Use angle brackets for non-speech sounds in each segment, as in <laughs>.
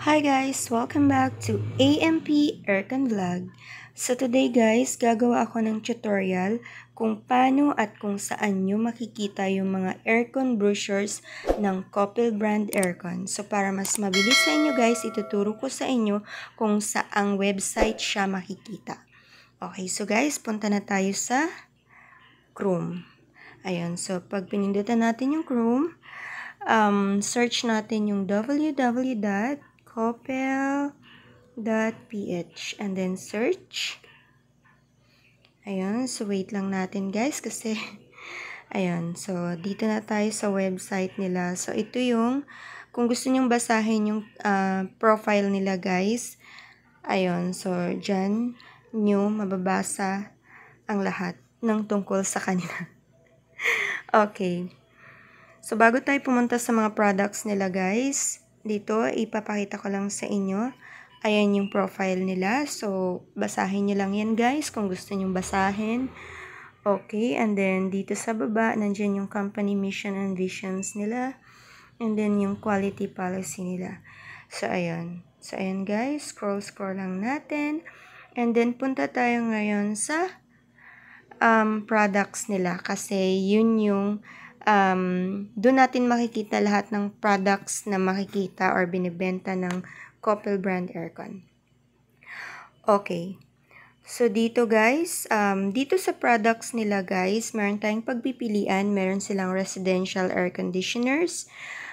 Hi guys! Welcome back to AMP Aircon Vlog. So today guys, gagawa ako ng tutorial kung paano at kung saan nyo makikita yung mga aircon brochures ng Coppel brand aircon. So para mas mabilis sa inyo guys, ituturo ko sa inyo kung saang website siya makikita. Okay, so guys, punta na tayo sa Chrome. Ayun, so pag pinindutan natin yung Chrome, um, search natin yung www opel.ph and then search. Ayun, so wait lang natin guys kasi <laughs> ayun, so dito na tayo sa website nila. So ito yung kung gusto nyong basahin yung uh, profile nila guys. Ayun, so diyan nyo mababasa ang lahat ng tungkol sa kanila. <laughs> okay. So bago tayo pumunta sa mga products nila guys, dito, ipapakita ko lang sa inyo. Ayan yung profile nila. So, basahin nyo lang yan guys kung gusto nyo basahin. Okay, and then dito sa baba, nandiyan yung company mission and visions nila. And then yung quality policy nila. So, ayan. So, ayan guys, scroll-scroll lang natin. And then, punta tayo ngayon sa um, products nila. Kasi, yun yung um, doon natin makikita lahat ng products na makikita or binibenta ng couple brand aircon. Okay. So, dito guys, um, dito sa products nila guys, meron tayong pagpipilian. Meron silang residential air conditioners.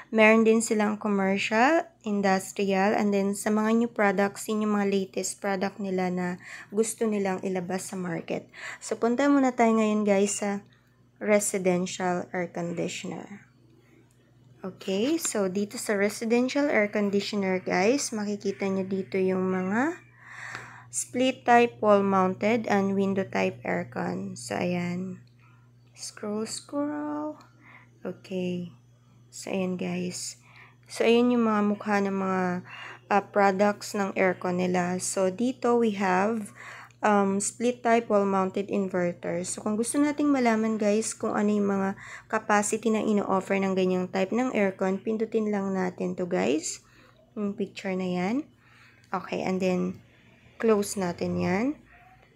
Meron din silang commercial, industrial, and then sa mga new products, yun yung mga latest product nila na gusto nilang ilabas sa market. So, punta muna tayo ngayon guys sa residential air conditioner. Okay, so dito sa residential air conditioner guys, makikita nyo dito yung mga split type wall mounted and window type aircon. So ayan, scroll scroll. Okay, so ayan guys. So ayan yung mga mukha ng mga uh, products ng aircon nila. So dito we have um, split type wall mounted inverter. So, kung gusto nating malaman guys kung ano yung mga capacity na ino-offer ng ganyang type ng aircon, pindutin lang natin to guys. Yung picture na yan. Okay, and then close natin yan.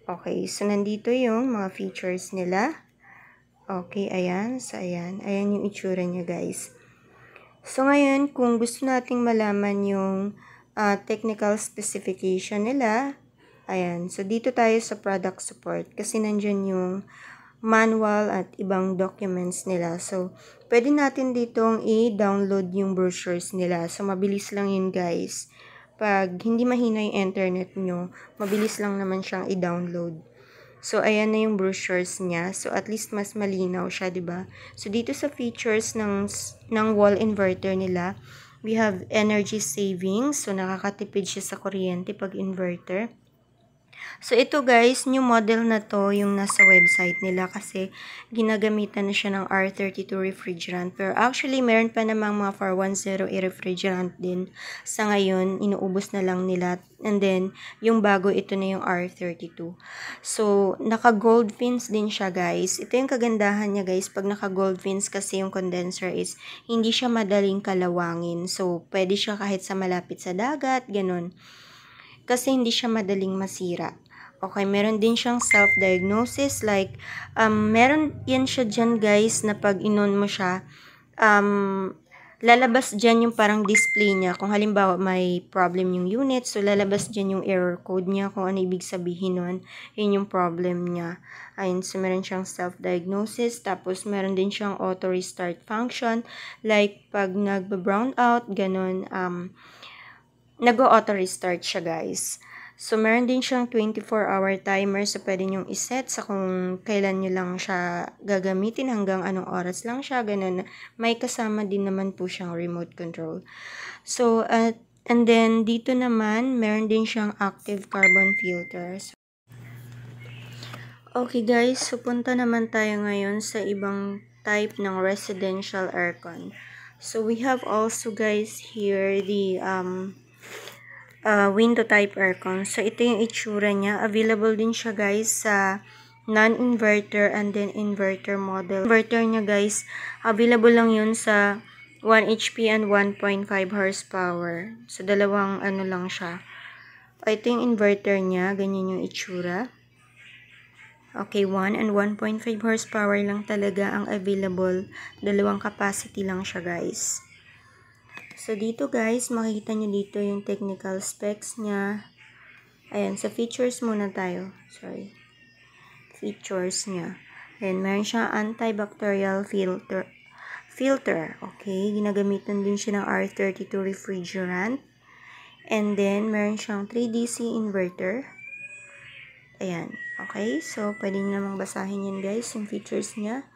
Okay, so nandito yung mga features nila. Okay, ayan. So, ayan. Ayan yung itsura niya guys. So, ngayon, kung gusto nating malaman yung uh, technical specification nila, Ayan. So, dito tayo sa product support kasi nandyan yung manual at ibang documents nila. So, pwede natin ditong i-download yung brochures nila. So, mabilis lang yun guys. Pag hindi mahina yung internet nyo, mabilis lang naman siyang i-download. So, ayan na yung brochures niya. So, at least mas malinaw siya, ba diba? So, dito sa features ng, ng wall inverter nila, we have energy savings. So, nakakatipid siya sa kuryente pag inverter. So, ito guys, new model na to yung nasa website nila kasi ginagamitan na siya ng R32 refrigerant. Pero actually, meron pa namang mga 410 refrigerant din. Sa ngayon, inuubos na lang nila. And then, yung bago, ito na yung R32. So, naka-gold fins din siya guys. Ito yung kagandahan niya guys. Pag naka-gold fins kasi yung condenser is hindi siya madaling kalawangin. So, pwede siya kahit sa malapit sa dagat, ganun kasi hindi siya madaling masira. Okay, meron din siyang self-diagnosis like um, meron yan siya dyan guys na pag inon mo siya, um, lalabas dyan yung parang display niya. Kung halimbawa may problem yung unit, so lalabas dyan yung error code niya kung ano ibig sabihin nun. Yun yung problem niya. Ayun, so meron siyang self-diagnosis, tapos meron din siyang auto-restart function. Like, pag nag-brown out, ganun, um, nag-auto restart siya guys. So, meron din siyang 24-hour timer. So, pwede nyo iset sa kung kailan nyo lang siya gagamitin, hanggang anong oras lang siya, ganun. May kasama din naman po siyang remote control. So, at, and then, dito naman, meron din siyang active carbon filters. okay guys, so punta naman tayo ngayon sa ibang type ng residential aircon. So, we have also guys here the um, uh, window type aircon. So, ito yung itsura niya. Available din siya guys sa non-inverter and then inverter model. Inverter niya guys, available lang yun sa 1 HP and 1.5 horsepower. So, dalawang ano lang siya. Ito yung inverter niya. Ganyan yung itsura. Okay, 1 and 1.5 horsepower lang talaga ang available. Dalawang capacity lang siya guys. So, dito guys, makikita nyo dito yung technical specs niya. Ayan, sa features muna tayo. Sorry. Features niya. Ayan, meron siyang antibacterial filter. Filter, okay? Ginagamitan din siya ng R32 refrigerant. And then, meron siyang 3DC inverter. Ayan, okay? So, pwede nyo namang basahin yan guys, yung features niya.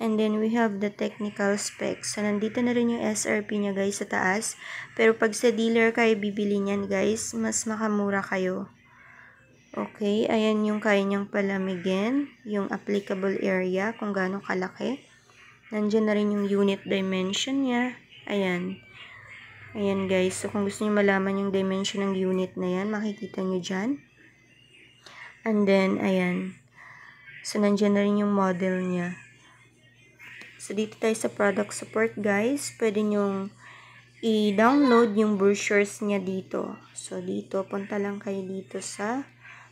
And then, we have the technical specs. So, nandito na rin yung SRP niya, guys, sa taas. Pero, pag sa dealer kayo bibili niyan, guys, mas makamura kayo. Okay, ayan yung kaya niyang palamigin. Yung applicable area, kung gaano kalaki. Nandiyan na rin yung unit dimension niya. Ayan. Ayan, guys. So, kung gusto niyo malaman yung dimension ng unit na yan, makikita niyo dyan. And then, ayan. So, nandiyan na rin yung model niya. So, dito tayo sa product support, guys. Pwede nyong i-download yung brochures niya dito. So, dito, punta lang kayo dito sa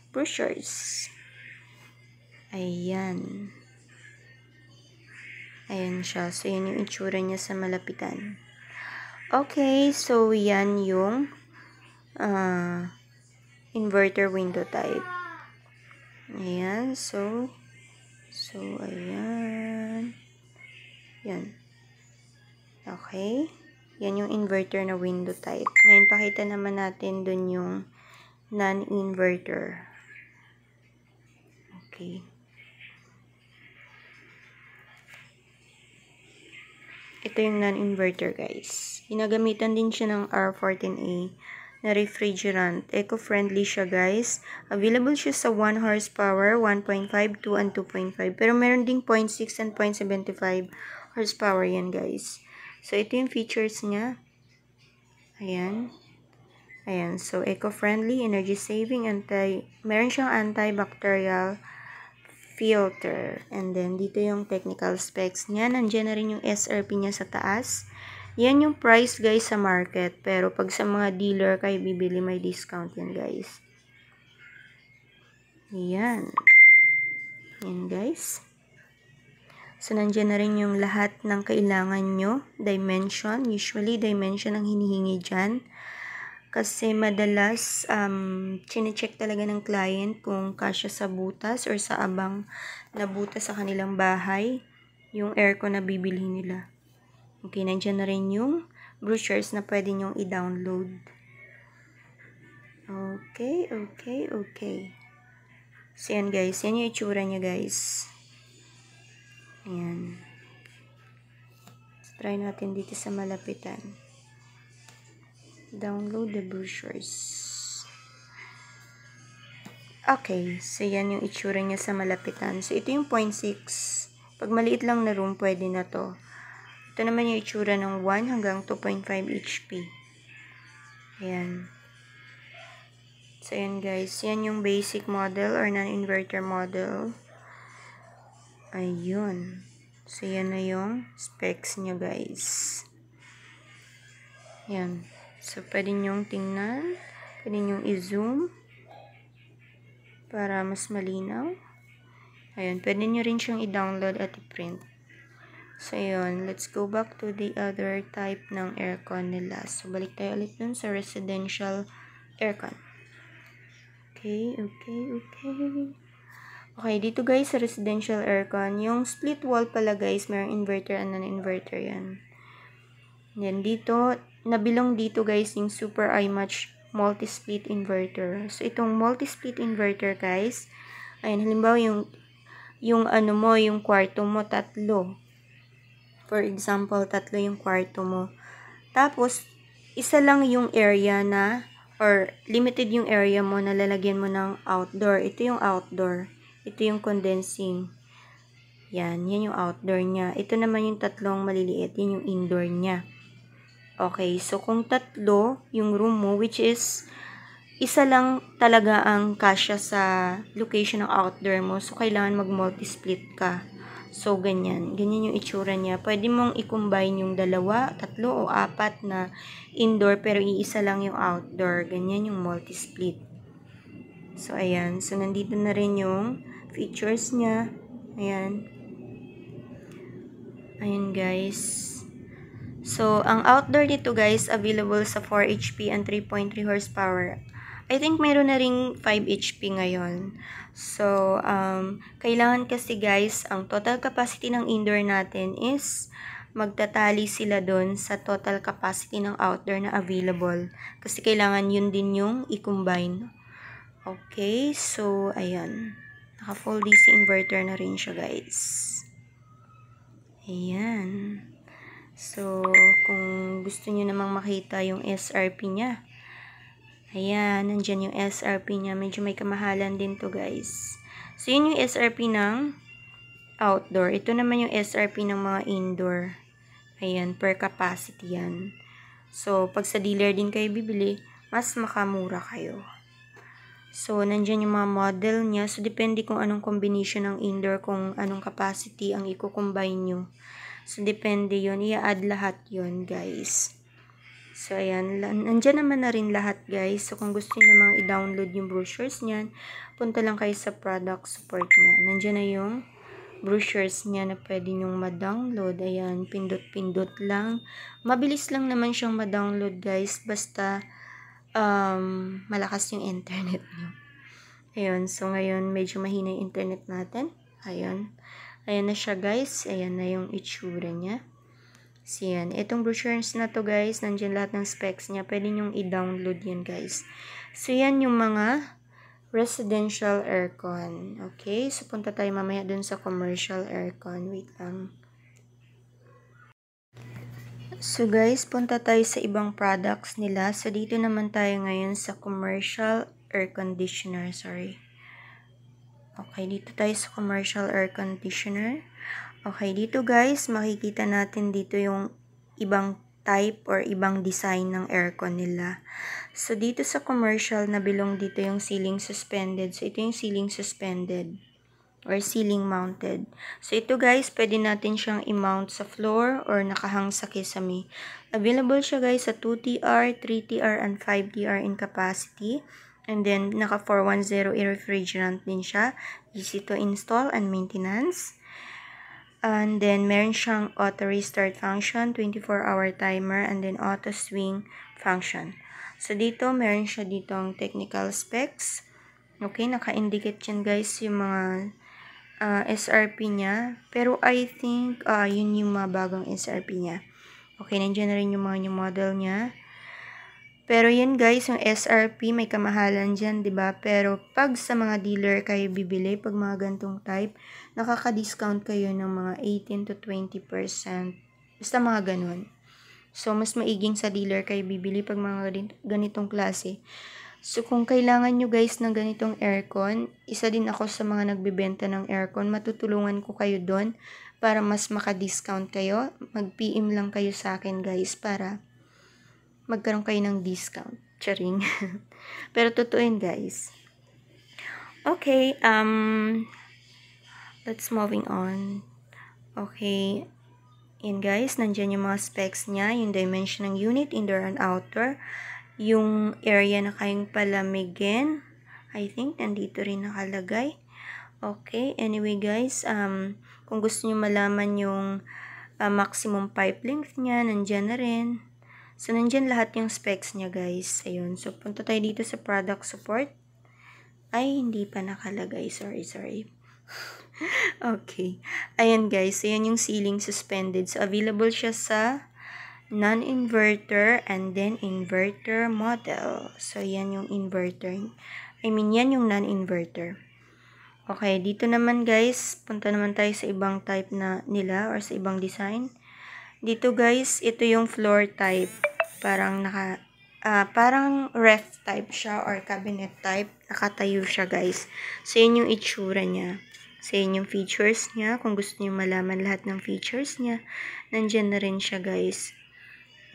brochures. Ayan. Ayan siya. So, yun yung itsura niya sa malapitan. Okay, so, yan yung uh, inverter window type. Ayan, so, so, ayan. Yan. Okay. Yan yung inverter na window type. Ngayon, pakita naman natin dun yung non-inverter. Okay. Ito yung non-inverter, guys. Ginagamitan din siya ng R14A na refrigerant. Eco-friendly siya, guys. Available siya sa 1 horsepower, 1.5, 2, and 2.5. Pero meron ding 0.6 and 0.75 horsepower yan guys. So, ito yung features niya. Ayan. Ayan. So, eco-friendly, energy-saving, anti, meron siyang antibacterial filter. And then, dito yung technical specs niya. Nandiyan na rin yung SRP niya sa taas. Yan yung price guys sa market. Pero pag sa mga dealer kayo bibili, may discount yan guys. Ayan. Yan guys. So, nandiyan na rin yung lahat ng kailangan nyo. Dimension. Usually, dimension ang hinihingi dyan. Kasi madalas, um, chinecheck talaga ng client kung kasya sa butas or sa abang na butas sa kanilang bahay. Yung aircon na bibili nila. Okay, nandiyan na rin yung brochures na pwede nyong i-download. Okay, okay, okay. So, yan guys. Yan yung itsura niya guys. Ayan. So, try natin dito sa malapitan. Download the brochures. Okay. So, yan yung itsura niya sa malapitan. So, ito yung 0.6. Pag maliit lang na room, pwede na to. Ito naman yung itsura ng 1 hanggang 2.5 HP. Ayan. So, yan guys. Yan yung basic model or non-inverter model. Ayun. So, yan na yung specs nyo, guys. Yan. So, pwede nyong tingnan. Pwede nyong i-zoom para mas malinaw. Ayun. Pwede nyo rin siyang i-download at i-print. So, yun. Let's go back to the other type ng aircon nila. So, balik tayo ulit dun sa residential aircon. Okay, okay, okay. Okay, dito guys sa residential aircon, yung split wall pala guys, mayroong inverter and non-inverter yan. Then dito, nabilong dito guys yung Super iMatch multi-split inverter. So itong multi-split inverter guys, ayun halimbawa yung yung ano mo, yung kwarto mo tatlo. For example, tatlo yung kwarto mo. Tapos isa lang yung area na or limited yung area mo na lalagyan mo ng outdoor. Ito yung outdoor. Ito yung condensing. Yan, yan yung outdoor niya. Ito naman yung tatlong maliliit, yan yung indoor niya. Okay, so kung tatlo yung room mo, which is isa lang talaga ang kasya sa location ng outdoor mo, so kailangan mag-multi-split ka. So, ganyan. Ganyan yung itsura niya. Pwede mong i-combine yung dalawa, tatlo o apat na indoor pero iisa lang yung outdoor. Ganyan yung multi-split. So, ayan. So, nandito na rin yung features niya. Ayan. Ayan guys. So, ang outdoor dito guys, available sa 4 HP and 3.3 horsepower. I think meron na ring 5 HP ngayon. So, um, kailangan kasi guys, ang total capacity ng indoor natin is magtatali sila doon sa total capacity ng outdoor na available. Kasi kailangan yun din yung i-combine. Okay, so ayan. Naka full DC inverter na rin siya guys. Ayan. So, kung gusto niyo namang makita yung SRP niya, ayan, nandyan yung SRP niya. Medyo may kamahalan din to guys. So, yun yung SRP ng outdoor. Ito naman yung SRP ng mga indoor. Ayan, per capacity yan. So, pag sa dealer din kayo bibili, mas makamura kayo. So, nandiyan yung mga model niya. So, depende kung anong combination ng indoor, kung anong capacity ang i-combine nyo. So, depende yon I-add lahat yon guys. So, ayan. Nandiyan naman na rin lahat, guys. So, kung gusto nyo namang i-download yung brochures niyan, punta lang kayo sa product support niya. Nandiyan na yung brochures niya na pwede nyong ma-download. Ayan, pindot-pindot lang. Mabilis lang naman siyang ma-download, guys. Basta, um, malakas yung internet nyo. Ayun, so ngayon medyo mahina yung internet natin. Ayun. Ayun na siya guys. Ayun na yung itsura niya. So yan. Itong brochures na to guys, nandiyan lahat ng specs niya. Pwede nyong i-download yan guys. So yan yung mga residential aircon. Okay, so punta tayo mamaya dun sa commercial aircon. Wait lang. So guys, punta tayo sa ibang products nila. So dito naman tayo ngayon sa commercial air conditioner, sorry. Okay, dito tayo sa commercial air conditioner. Okay, dito guys, makikita natin dito yung ibang type or ibang design ng aircon nila. So dito sa commercial, nabilong dito yung ceiling suspended. So ito yung ceiling suspended or ceiling mounted. So ito guys, pwede natin siyang i-mount sa floor or nakahang sa kisame. Available siya guys sa 2TR, 3TR, and 5TR in capacity. And then, naka 410 refrigerant din siya. Easy to install and maintenance. And then, meron siyang auto restart function, 24-hour timer, and then auto swing function. So, dito, meron siya dito ang technical specs. Okay, naka-indicate yan guys yung mga uh, ah, SRP niya. Pero I think uh, yun yung mga bagong SRP niya. Okay, nandiyan na rin yung mga new model niya. Pero yun guys, yung SRP may kamahalan dyan, ba diba? Pero pag sa mga dealer kayo bibili, pag mga gantong type, nakaka-discount kayo ng mga 18 to 20%. Basta mga ganun. So, mas maiging sa dealer kayo bibili pag mga ganitong klase. So, kung kailangan nyo guys ng ganitong aircon, isa din ako sa mga nagbibenta ng aircon. Matutulungan ko kayo doon para mas maka-discount kayo. Mag-PM lang kayo sa akin guys para magkaroon kayo ng discount. Charing. <laughs> Pero totooin guys. Okay, um, let's moving on. Okay, yan guys, nandyan yung mga specs niya, yung dimension ng unit, indoor and outdoor yung area na kayong palamigin. I think nandito rin nakalagay. Okay, anyway guys, um, kung gusto niyo malaman yung uh, maximum pipe length niya, nandiyan na rin. So, nandiyan lahat yung specs niya guys. Ayun, so punta tayo dito sa product support. Ay, hindi pa nakalagay. Sorry, sorry. <laughs> okay. Ayan guys, ayan yung ceiling suspended. So, available siya sa non-inverter, and then inverter model. So, yan yung inverter. I mean, yan yung non-inverter. Okay, dito naman guys, punta naman tayo sa ibang type na nila or sa ibang design. Dito guys, ito yung floor type. Parang naka, uh, parang ref type siya or cabinet type. Nakatayo siya guys. So, yan yung itsura niya sa yung features niya. Kung gusto niyo malaman lahat ng features niya, nandyan na rin siya guys.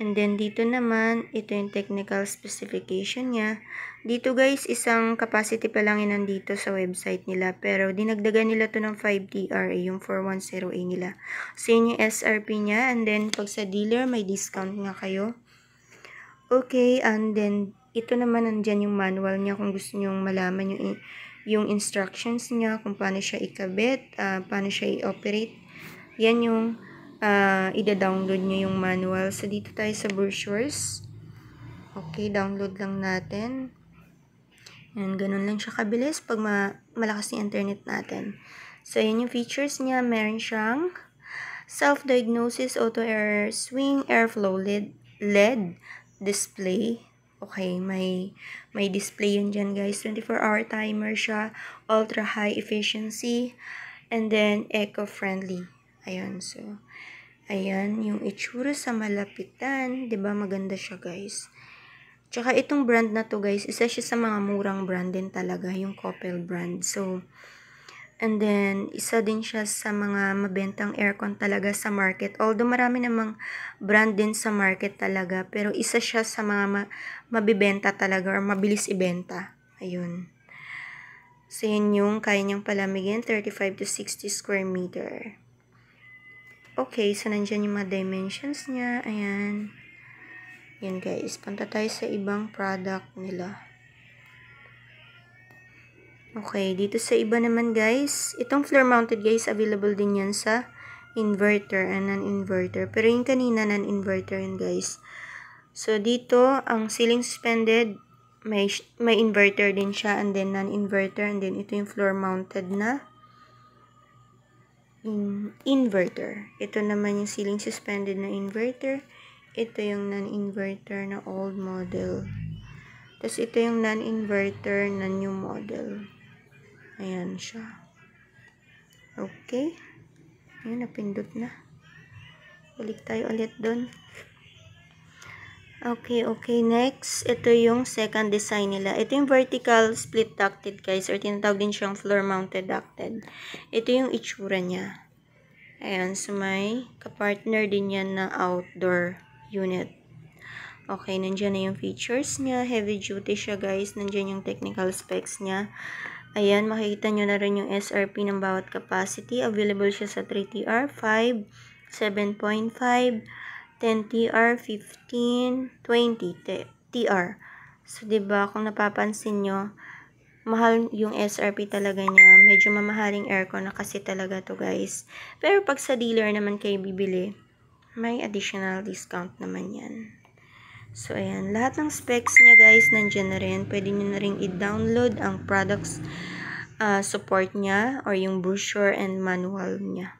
And then, dito naman, ito yung technical specification niya. Dito guys, isang capacity pa lang yun nandito sa website nila. Pero, dinagdagan nila to ng 5 dra yung 410A nila. So, yun yung SRP niya. And then, pag sa dealer, may discount nga kayo. Okay, and then, ito naman nandyan yung manual niya kung gusto nyong malaman yung, yung instructions niya, kung paano siya ikabit, uh, paano siya i-operate. Yan yung uh, ida-download nyo yung manual. So, dito tayo sa brochures. Okay, download lang natin. Yan, ganun lang siya kabilis pag ma malakas yung internet natin. So, yan yung features niya. Meron siyang self-diagnosis, auto error swing, airflow LED, LED display. Okay, may, may display yun dyan guys. 24-hour timer siya, ultra-high efficiency, and then eco-friendly. Ayun, so, Ayan, yung itsura sa malapitan. ba diba, maganda siya guys. Tsaka itong brand na to guys, isa siya sa mga murang brand din talaga, yung Coppel brand. So, and then, isa din siya sa mga mabentang aircon talaga sa market. Although marami namang brand din sa market talaga, pero isa siya sa mga ma mabibenta talaga or mabilis ibenta. Ayun. So, yun yung kaya niyang palamigin, 35 to 60 square meter. Okay, so nandiyan yung mga dimensions niya. Ayan. Yan guys, punta tayo sa ibang product nila. Okay, dito sa iba naman guys, itong floor mounted guys, available din yan sa inverter and non-inverter. Pero yung kanina, non-inverter yun guys. So dito, ang ceiling suspended, may, may inverter din siya and then non-inverter and then ito yung floor mounted na in mm, inverter. Ito naman yung ceiling suspended na inverter. Ito yung non-inverter na old model. Tapos ito yung non-inverter na new model. Ayan siya. Okay. Ayan, napindot na. Balik tayo ulit doon. Okay, okay. Next, ito yung second design nila. Ito yung vertical split ducted, guys. Or tinatawag din siyang floor-mounted ducted. Ito yung itsura niya. Ayan, so may kapartner din yan na outdoor unit. Okay, nandiyan na yung features niya. Heavy duty siya, guys. Nandiyan yung technical specs niya. Ayan, makikita nyo na rin yung SRP ng bawat capacity. Available siya sa 3TR, 5, 7.5, 10 TR, 15, 20 TR. So, ba diba, kung napapansin nyo, mahal yung SRP talaga niya. Medyo mamahaling aircon na kasi talaga to guys. Pero pag sa dealer naman kayo bibili, may additional discount naman yan. So, ayan. Lahat ng specs niya guys, nandiyan na rin. Pwede nyo na rin i-download ang products uh, support niya or yung brochure and manual niya.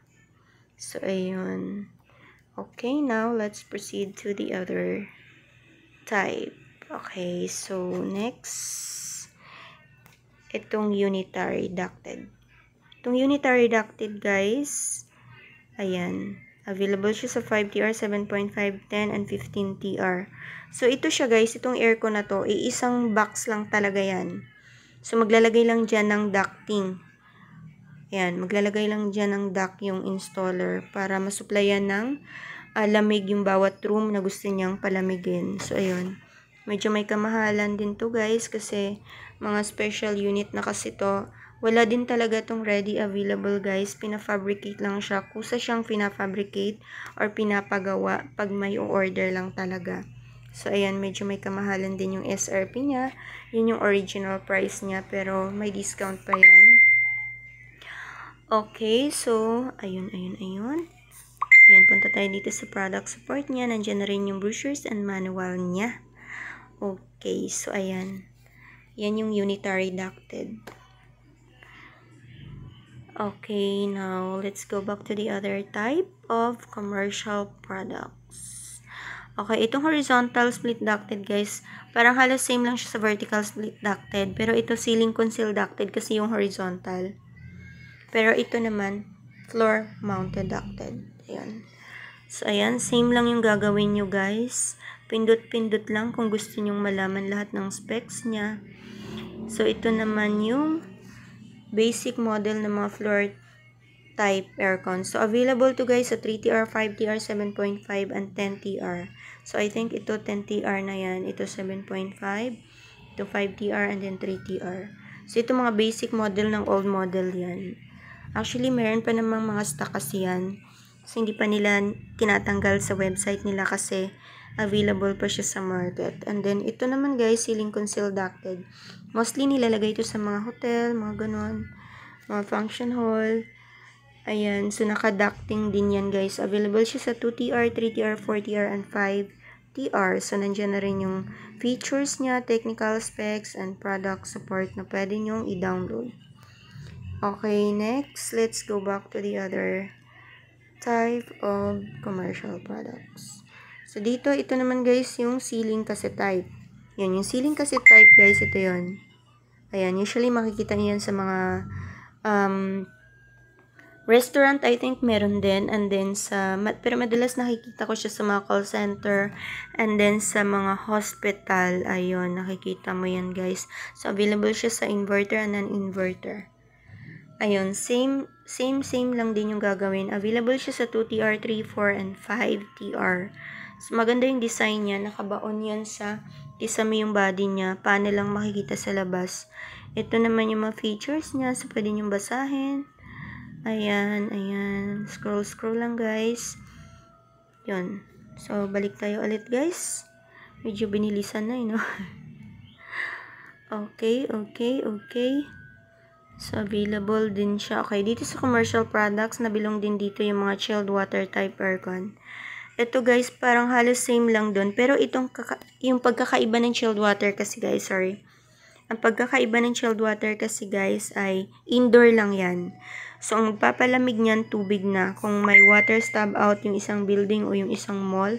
So, ayun. Okay, now let's proceed to the other type. Okay, so next, itong unitary ducted. Itong unitary ducted, guys, ayan, available siya sa 5TR, 7.5, 10, and 15TR. So, ito siya guys, itong aircon na to, iisang box lang talaga yan. So, maglalagay lang dyan ng ducting. Ayan, maglalagay lang dyan ng duct yung installer para masuplayan ng uh, lamig yung bawat room na gusto niyang palamigin. So, ayun. Medyo may kamahalan din to guys kasi mga special unit na kasi to. Wala din talaga tong ready available guys. Pinafabricate lang siya. Kusa siyang pinafabricate or pinapagawa pag may order lang talaga. So, ayan, medyo may kamahalan din yung SRP niya. Yun yung original price niya pero may discount pa yan. Okay, so, ayun, ayun, ayun. Ayan, punta tayo dito sa product support niya. Nandiyan na rin yung brochures and manual niya. Okay, so, ayan. Yan yung unitary ducted. Okay, now, let's go back to the other type of commercial products. Okay, itong horizontal split ducted, guys, parang halos same lang siya sa vertical split ducted. Pero ito ceiling conceal ducted kasi yung horizontal. Pero ito naman, floor mounted ducted. Ayan. So, ayan. Same lang yung gagawin nyo, guys. Pindot-pindot lang kung gusto nyong malaman lahat ng specs niya. So, ito naman yung basic model ng mga floor type aircon. So, available to guys sa 3TR, 5TR, 7.5, and 10TR. So, I think ito 10TR na yan. Ito 7.5 ito 5TR and then 3TR. So, ito mga basic model ng old model yan. Actually, meron pa namang mga stock kasi yan. So, hindi pa nila tinatanggal sa website nila kasi available pa siya sa market. And then, ito naman guys, ceiling conceal ducted. Mostly nilalagay ito sa mga hotel, mga ganon, mga function hall. Ayan, so naka-ducting din yan guys. Available siya sa 2TR, 3TR, 4TR, and 5TR. So, nandiyan na rin yung features niya, technical specs, and product support na pwede nyong i-download. Okay, next, let's go back to the other type of commercial products. So, dito, ito naman guys, yung ceiling kasi type. Yan, yung ceiling kasi type guys, ito yon Ayan, usually makikita niyo yan sa mga um, restaurant, I think meron din. And then sa, pero madalas nakikita ko siya sa mga call center. And then sa mga hospital, ayun, nakikita mo yan guys. So, available siya sa inverter and non-inverter. Ayun, same, same, same lang din yung gagawin. Available siya sa 2TR, 3, 4, and 5TR. So, maganda yung design niya. Nakabaon yan sa kisame yung body niya. Paano lang makikita sa labas. Ito naman yung mga features niya. So, pwede niyong basahin. Ayan, ayan. Scroll, scroll lang, guys. yon So, balik tayo ulit, guys. Medyo binilisan na, eh, no? know. <laughs> okay, okay, okay. So, available din siya. Okay, dito sa commercial products, nabilong din dito yung mga chilled water type aircon. Ito guys, parang halos same lang doon. Pero itong yung pagkakaiba ng chilled water kasi guys, sorry. Ang pagkakaiba ng chilled water kasi guys ay indoor lang yan. So, ang magpapalamig niyan, tubig na. Kung may water stub out yung isang building o yung isang mall,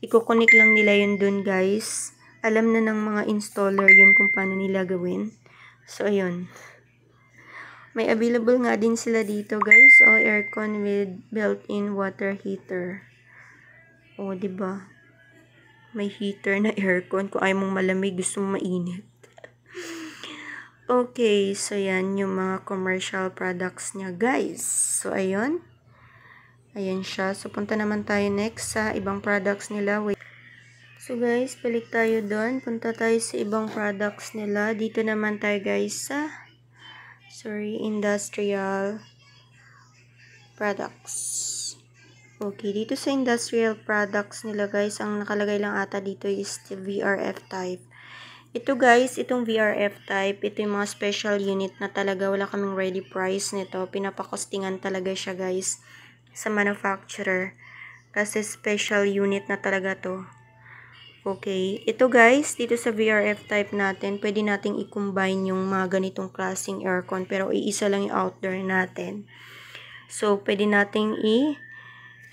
ikukunik lang nila yun doon guys. Alam na ng mga installer yun kung paano nila gawin. So, ayun. May available nga din sila dito, guys. O, oh, aircon with built-in water heater. O, oh, ba diba? May heater na aircon. Kung ayaw mong malamig, gusto mong mainit. okay, so yan yung mga commercial products niya, guys. So, ayun. Ayan siya. So, punta naman tayo next sa ibang products nila. Wait. So guys, balik tayo doon. Punta tayo sa ibang products nila. Dito naman tayo guys sa Sorry, industrial products. Okay, dito sa industrial products nila guys, ang nakalagay lang ata dito is VRF type. Ito guys, itong VRF type, ito yung mga special unit na talaga wala kaming ready price nito. Pinapakostingan talaga siya guys sa manufacturer. Kasi special unit na talaga to. Okay, ito guys, dito sa VRF type natin, pwede nating i-combine yung mga ganitong klaseng aircon, pero iisa lang yung outdoor natin. So, pwede nating i-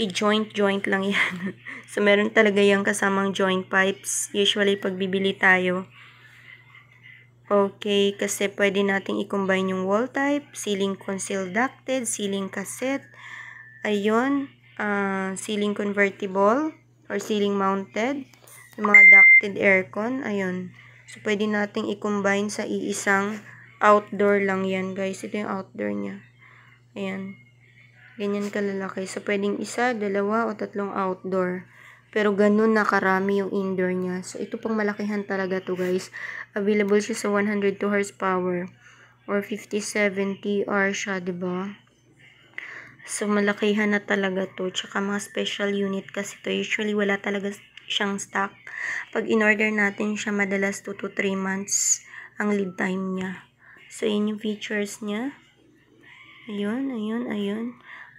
i-joint-joint lang yan. <laughs> so, meron talaga yung kasamang joint pipes, usually pag bibili tayo. Okay, kasi pwede nating i-combine yung wall type, ceiling concealed ducted, ceiling cassette, ayun, uh, ceiling convertible, or ceiling mounted, yung mga ducted aircon, ayun. So, pwede nating i-combine sa iisang outdoor lang yan, guys. Ito yung outdoor niya. Ayan. Ganyan kalalaki. So, pwedeng isa, dalawa, o tatlong outdoor. Pero, ganun na karami yung indoor niya. So, ito pang malakihan talaga to guys. Available siya sa 102 horsepower. Or 50 R siya, ba diba? So, malakihan na talaga to. Tsaka mga special unit kasi to. Usually, wala talaga siyang stock. Pag in-order natin siya, madalas 2 to 3 months ang lead time niya. So, yun yung features niya. Ayun, ayun, ayun.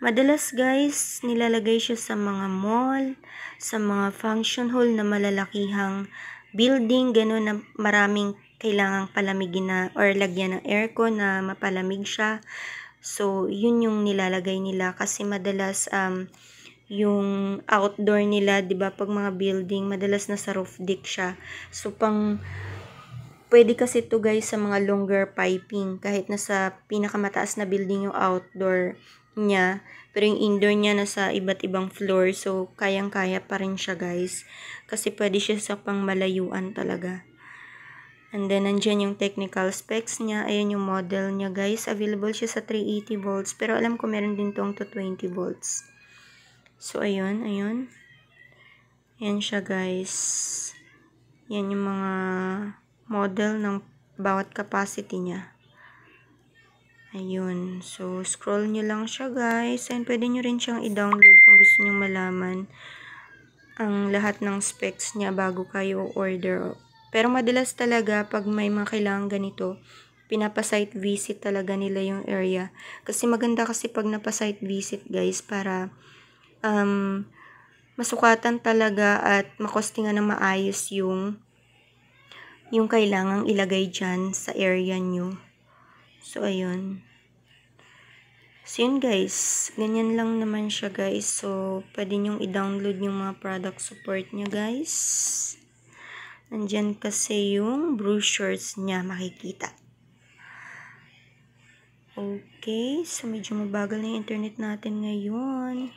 Madalas guys, nilalagay siya sa mga mall, sa mga function hall na malalakihang building, gano'n na maraming kailangang palamigin na or lagyan ng aircon na mapalamig siya. So, yun yung nilalagay nila kasi madalas um, yung outdoor nila, 'di ba? Pag mga building, madalas nasa roof deck siya. So pang pwede kasi to guys sa mga longer piping kahit nasa pinakamataas na building yung outdoor niya, pero yung indoor niya nasa iba't ibang floor. So kayang-kaya pa rin siya, guys. Kasi pwede siya sa pangmalayuan talaga. And then, nandyan yung technical specs niya. Ayan yung model niya, guys. Available siya sa 380 volts. Pero alam ko meron din tong 20 volts. So, ayun, ayun. Ayan siya, guys. Yan yung mga model ng bawat capacity niya. Ayun. So, scroll nyo lang siya, guys. And pwede nyo rin siyang i-download kung gusto nyo malaman ang lahat ng specs niya bago kayo order. Pero madalas talaga, pag may mga kailangan ganito, pinapasite visit talaga nila yung area. Kasi maganda kasi pag napasite visit guys para um, masukatan talaga at makostingan ng maayos yung yung kailangang ilagay dyan sa area nyo. So, ayun. So, yun guys. Ganyan lang naman siya guys. So, pwede nyong i-download yung mga product support nyo guys. Nandyan kasi yung brochures niya makikita. Okay. So, medyo mabagal na yung internet natin ngayon.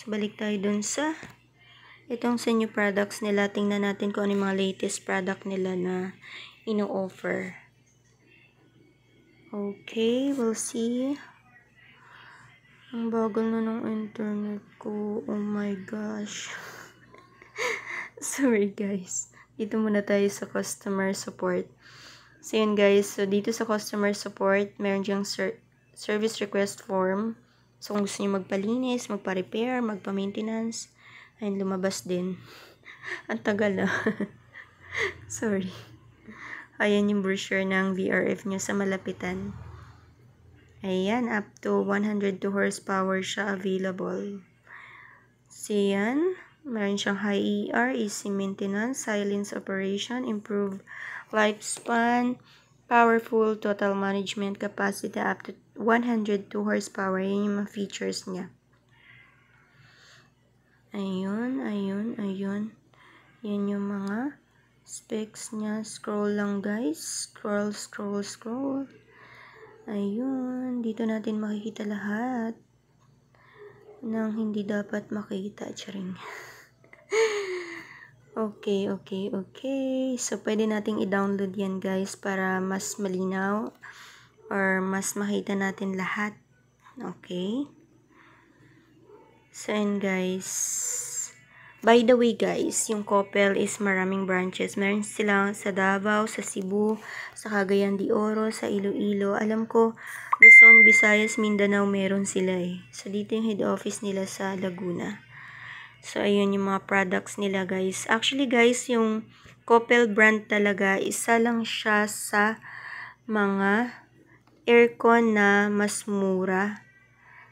So, balik tayo dun sa itong sa new products nila. Tingnan natin kung ano yung mga latest product nila na ino-offer. Okay, we'll see. Ang bagal na ng internet ko. Oh my gosh. <laughs> Sorry guys. Dito muna tayo sa customer support. So yun guys, so dito sa customer support, meron diyang ser service request form. So, kung gusto nyo magpalinis, magpa-repair, magpa-maintenance, ayun, lumabas din. <laughs> Ang tagal ah. <laughs> Sorry. Ayan yung brochure ng VRF nyo sa malapitan. Ayan, up to 102 horsepower siya available. So, yan. Meron siyang high ER, easy maintenance, silence operation, improved lifespan, powerful total management capacity up to 102 horsepower. Yan yung mga features niya. Ayun, ayun, ayun. Yan yung mga specs niya. Scroll lang guys. Scroll, scroll, scroll. Ayun, dito natin makikita lahat ng hindi dapat makita. Charing. <laughs> Okay, okay, okay. So, pwede nating i-download yan guys para mas malinaw or mas makita natin lahat. Okay? So, and guys, by the way guys, yung Coppel is maraming branches. Meron sila sa Davao, sa Cebu, sa Cagayan de Oro, sa Iloilo. Alam ko, Luzon, Visayas, Mindanao meron sila eh. So, dito yung head office nila sa Laguna. So, ayun yung mga products nila, guys. Actually, guys, yung Coppel brand talaga, isa lang siya sa mga aircon na mas mura.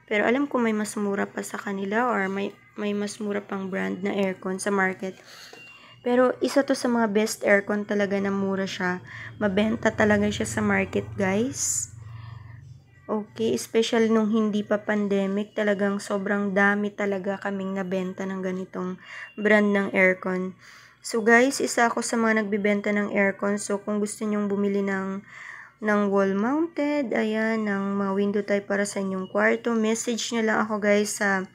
Pero alam ko may mas mura pa sa kanila or may, may mas mura pang brand na aircon sa market. Pero isa to sa mga best aircon talaga na mura siya. Mabenta talaga siya sa market guys. Okay, especially nung hindi pa pandemic, talagang sobrang dami talaga kaming nabenta ng ganitong brand ng aircon. So guys, isa ako sa mga nagbibenta ng aircon. So kung gusto nyong bumili ng ng wall mounted. Ayan, ng mga window type para sa inyong kwarto. Message nyo lang ako guys sa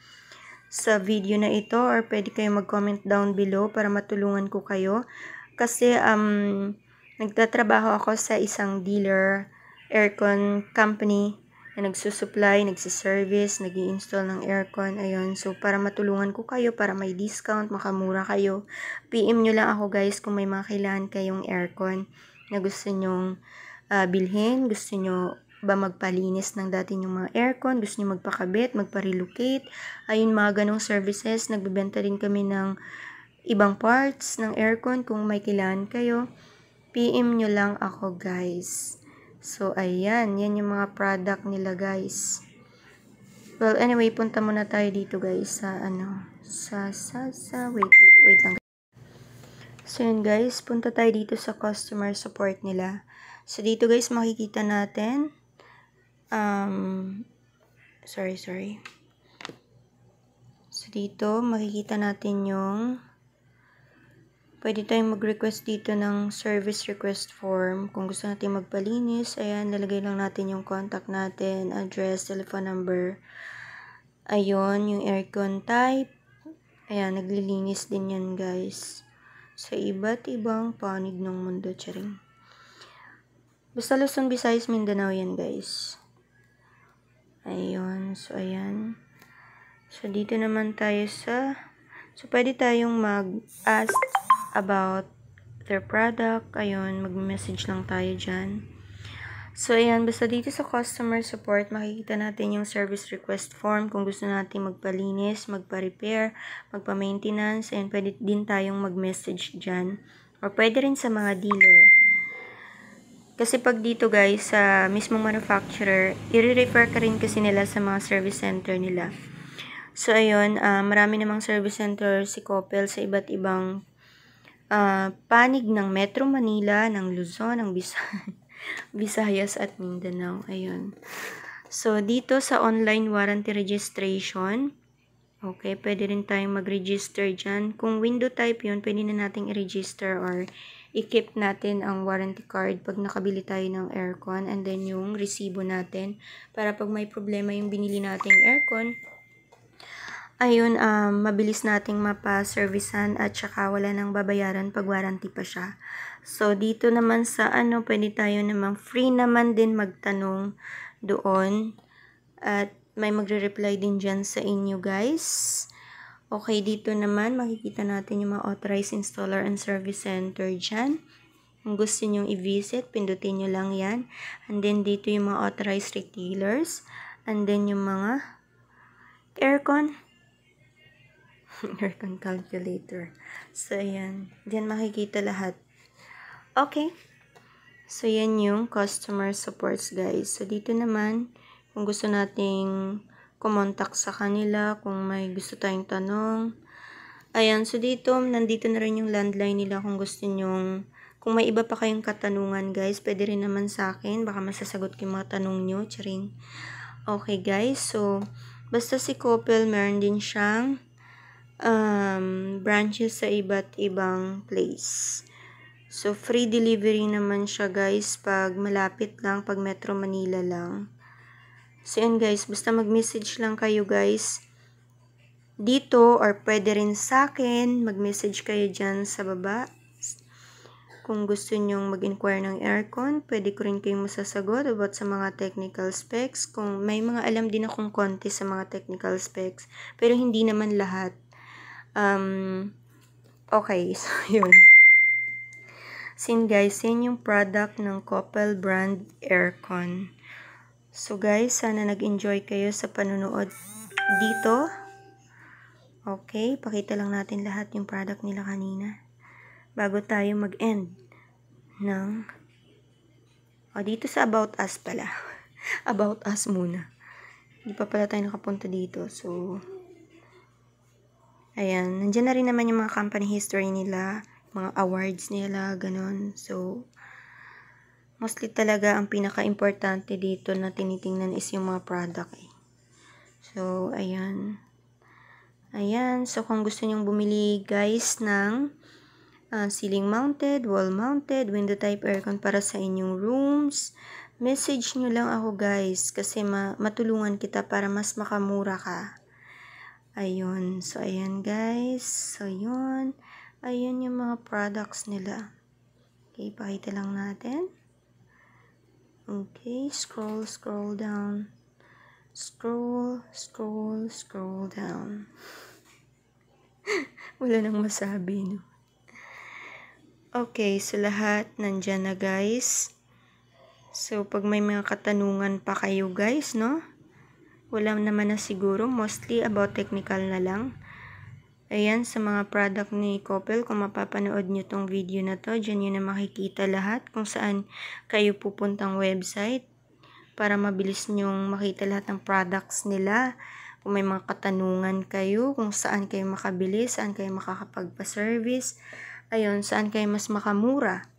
sa video na ito or pwede kayo mag-comment down below para matulungan ko kayo. Kasi um, nagtatrabaho ako sa isang dealer, aircon company na nagsusupply, nagsiservice, nag install ng aircon, ayun. So, para matulungan ko kayo, para may discount, makamura kayo, PM nyo lang ako guys kung may mga kailangan kayong aircon na gusto nyong uh, bilhin? Gusto nyo ba magpalinis ng dati yung mga aircon? Gusto nyo magpakabit, magpa-relocate? Ayun, mga ganong services. Nagbibenta din kami ng ibang parts ng aircon kung may kailangan kayo. PM nyo lang ako, guys. So, ayan. Yan yung mga product nila, guys. Well, anyway, punta muna tayo dito, guys, sa ano, sa, sa, sa, wait, wait, wait lang. So, yun, guys, punta tayo dito sa customer support nila. So, dito guys, makikita natin. Um, sorry, sorry. So, dito, makikita natin yung pwede tayong mag-request dito ng service request form. Kung gusto natin magpalinis, ayan, lalagay lang natin yung contact natin, address, telephone number. Ayun, yung aircon type. Ayan, naglilinis din yan, guys. Sa iba't ibang panig ng mundo, charing. Basta Luzon, Visayas, Mindanao yan, guys. Ayun. So, ayan. So, dito naman tayo sa... So, pwede tayong mag-ask about their product. Ayun, mag-message lang tayo dyan. So, ayan. Basta dito sa customer support, makikita natin yung service request form. Kung gusto natin magpalinis, magpa-repair, magpa-maintenance. Ayan, pwede din tayong mag-message dyan. Or pwede rin sa mga dealer. Kasi pag dito guys, sa mismong manufacturer, i-refer ka rin kasi nila sa mga service center nila. So, ayun, uh, marami namang service center si Coppel sa iba't ibang uh, panig ng Metro Manila, ng Luzon, ng Bisaya, <laughs> Visayas at Mindanao. Ayun. So, dito sa online warranty registration, okay, pwede rin tayong mag-register dyan. Kung window type yun, pwede na nating i-register or i-keep natin ang warranty card pag nakabili tayo ng aircon and then yung resibo natin para pag may problema yung binili nating aircon ayun um, mabilis nating mapa-servisan at saka wala nang babayaran pag warranty pa siya so dito naman sa ano pwede tayo namang free naman din magtanong doon at may magre-reply din dyan sa inyo guys Okay, dito naman makikita natin yung mga authorized installer and service center dyan. Kung gusto nyong i-visit, pindutin nyo lang yan. And then dito yung mga authorized retailers. And then yung mga aircon. <laughs> aircon calculator. So, ayan. Diyan makikita lahat. Okay. So, yan yung customer supports guys. So, dito naman, kung gusto nating kumontak sa kanila kung may gusto tayong tanong. Ayan, so dito, nandito na rin yung landline nila kung gusto nyong, kung may iba pa kayong katanungan guys, pwede rin naman sa akin, baka masasagot ko yung mga tanong nyo, charing. Okay guys, so, basta si Coppel, meron din siyang um, branches sa iba't ibang place. So, free delivery naman siya guys pag malapit lang, pag Metro Manila lang. So, yun guys. Basta mag-message lang kayo guys. Dito or pwede rin sa akin. Mag-message kayo dyan sa baba. Kung gusto nyong mag-inquire ng aircon, pwede ko rin kayong masasagot about sa mga technical specs. Kung may mga alam din akong konti sa mga technical specs, pero hindi naman lahat. Um, okay, <laughs> so yun. Sin guys, yun yung product ng Coppel brand aircon. So guys, sana nag-enjoy kayo sa panonood dito. Okay, pakita lang natin lahat yung product nila kanina. Bago tayo mag-end ng... O, oh, dito sa About Us pala. <laughs> about Us muna. Hindi pa pala tayo nakapunta dito. So, ayan. Nandiyan na rin naman yung mga company history nila, mga awards nila, ganun. So, mostly talaga ang pinaka-importante dito na tinitingnan is yung mga product eh. So, ayan. Ayan. So, kung gusto nyong bumili guys ng uh, ceiling mounted, wall mounted, window type aircon para sa inyong rooms, message nyo lang ako guys kasi ma matulungan kita para mas makamura ka. Ayun. So, ayan guys. So, yun. Ayan yung mga products nila. Okay, pakita lang natin okay scroll scroll down scroll scroll scroll down <laughs> wala nang masabi no okay so lahat nandiyan na guys so pag may mga katanungan pa kayo guys no wala naman na siguro mostly about technical na lang Ayan, sa mga product ni Coppel, kung mapapanood nyo tong video na to, dyan nyo na makikita lahat kung saan kayo pupuntang website para mabilis nyong makita lahat ng products nila. Kung may mga katanungan kayo, kung saan kayo makabili, saan kayo makakapagpa-service, ayun, saan kayo mas makamura.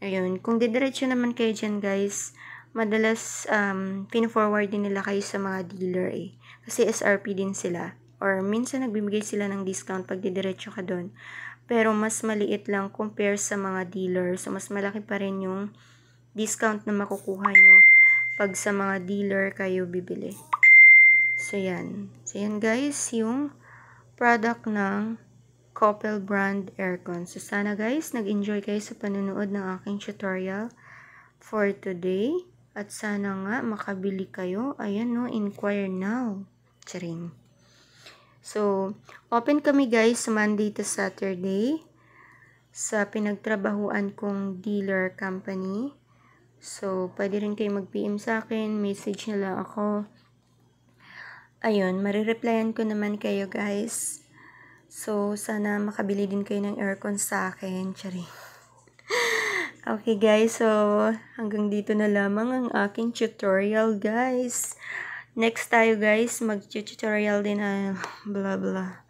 Ayun, kung didiretso naman kayo dyan guys, madalas um, pin-forward din nila kayo sa mga dealer eh. Kasi SRP din sila or minsan nagbibigay sila ng discount pag didiretso ka doon. Pero mas maliit lang compare sa mga dealer. So, mas malaki pa rin yung discount na makukuha nyo pag sa mga dealer kayo bibili. So, yan. So, yan guys, yung product ng Coppel brand aircon. So, sana guys, nag-enjoy kayo sa panunood ng aking tutorial for today. At sana nga, makabili kayo. Ayan no, inquire now. Charing. So, open kami guys Monday to Saturday sa pinagtrabahuan kong dealer company. So, pwede rin kayo mag-PM sa akin, message na lang ako. Ayun, marireplyan ko naman kayo guys. So, sana makabili din kayo ng aircon sa akin. Chari. <laughs> okay guys, so hanggang dito na lamang ang aking tutorial guys. Next tayo guys, mag-tutorial din uh, blah blah.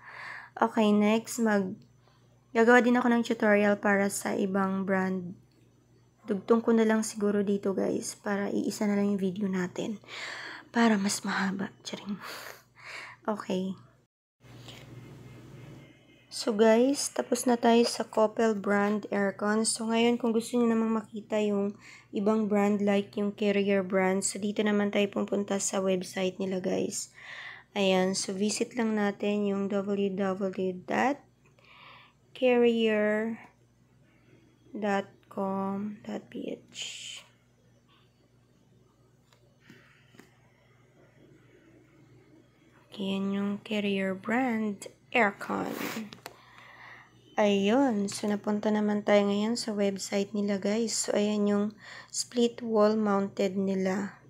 Okay, next mag gagawa din ako ng tutorial para sa ibang brand. Dugtong ko na lang siguro dito guys para iisa na lang yung video natin para mas mahaba. Charing. Okay. So guys, tapos na tayo sa Coppel brand aircon. So ngayon kung gusto niyo namang makita yung ibang brand like yung carrier brand. So, dito naman tayo pupunta sa website nila guys. Ayan, so visit lang natin yung www.carrier.com.ph Okay, yan yung carrier brand, Aircon. Ayun, so napunta naman tayo ngayon sa website nila guys. So ayan yung split wall mounted nila.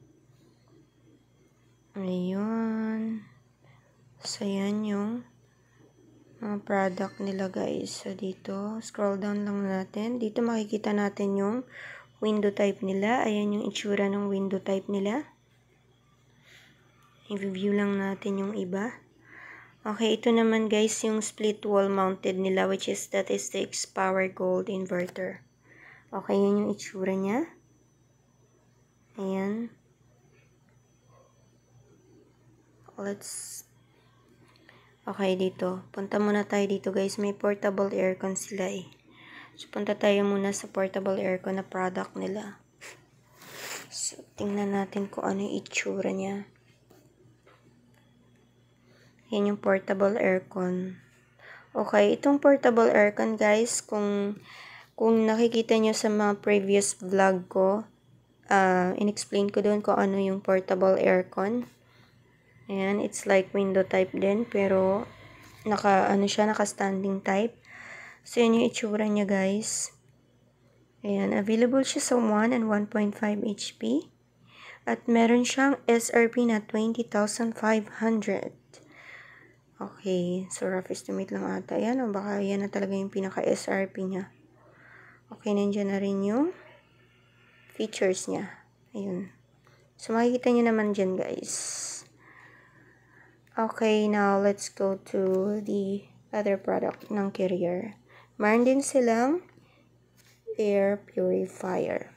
Ayun. So ayan yung mga product nila guys. So dito, scroll down lang natin. Dito makikita natin yung window type nila. Ayan yung itsura ng window type nila. I-review lang natin yung iba. Okay, ito naman guys yung split wall mounted nila which is that is the X-Power Gold Inverter. Okay, yun yung itsura niya. Ayan. Let's Okay, dito. Punta muna tayo dito guys. May portable aircon sila eh. So, punta tayo muna sa portable aircon na product nila. So, tingnan natin kung ano yung itsura niya. Yan yung portable aircon. Okay, itong portable aircon guys, kung kung nakikita nyo sa mga previous vlog ko, uh, inexplain ko doon kung ano yung portable aircon. Ayan, it's like window type din, pero naka, ano siya, naka-standing type. So, yun yung itsura niya guys. Ayan, available siya sa 1 and 1.5 HP. At meron siyang SRP na 20,500. Okay, so rough estimate lang ata. Ayan, o oh, baka yan na talaga yung pinaka-SRP niya. Okay, nandiyan na rin yung features niya. Ayun. So, makikita niyo naman dyan, guys. Okay, now let's go to the other product ng carrier. Meron din silang air purifier.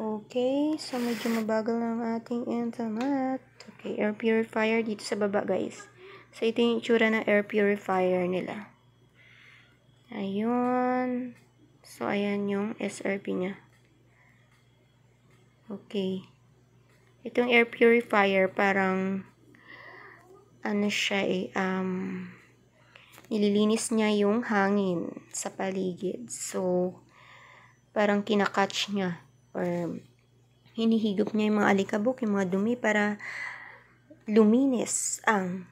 Okay, so medyo mabagal ng ating internet. Okay, air purifier dito sa baba guys. So, ito yung itsura ng air purifier nila. Ayun. So, ayan yung SRP niya. Okay. Itong air purifier, parang, ano siya eh, um, nililinis niya yung hangin sa paligid. So, parang kinakatch niya or hinihigop niya yung mga alikabok, yung mga dumi para luminis ang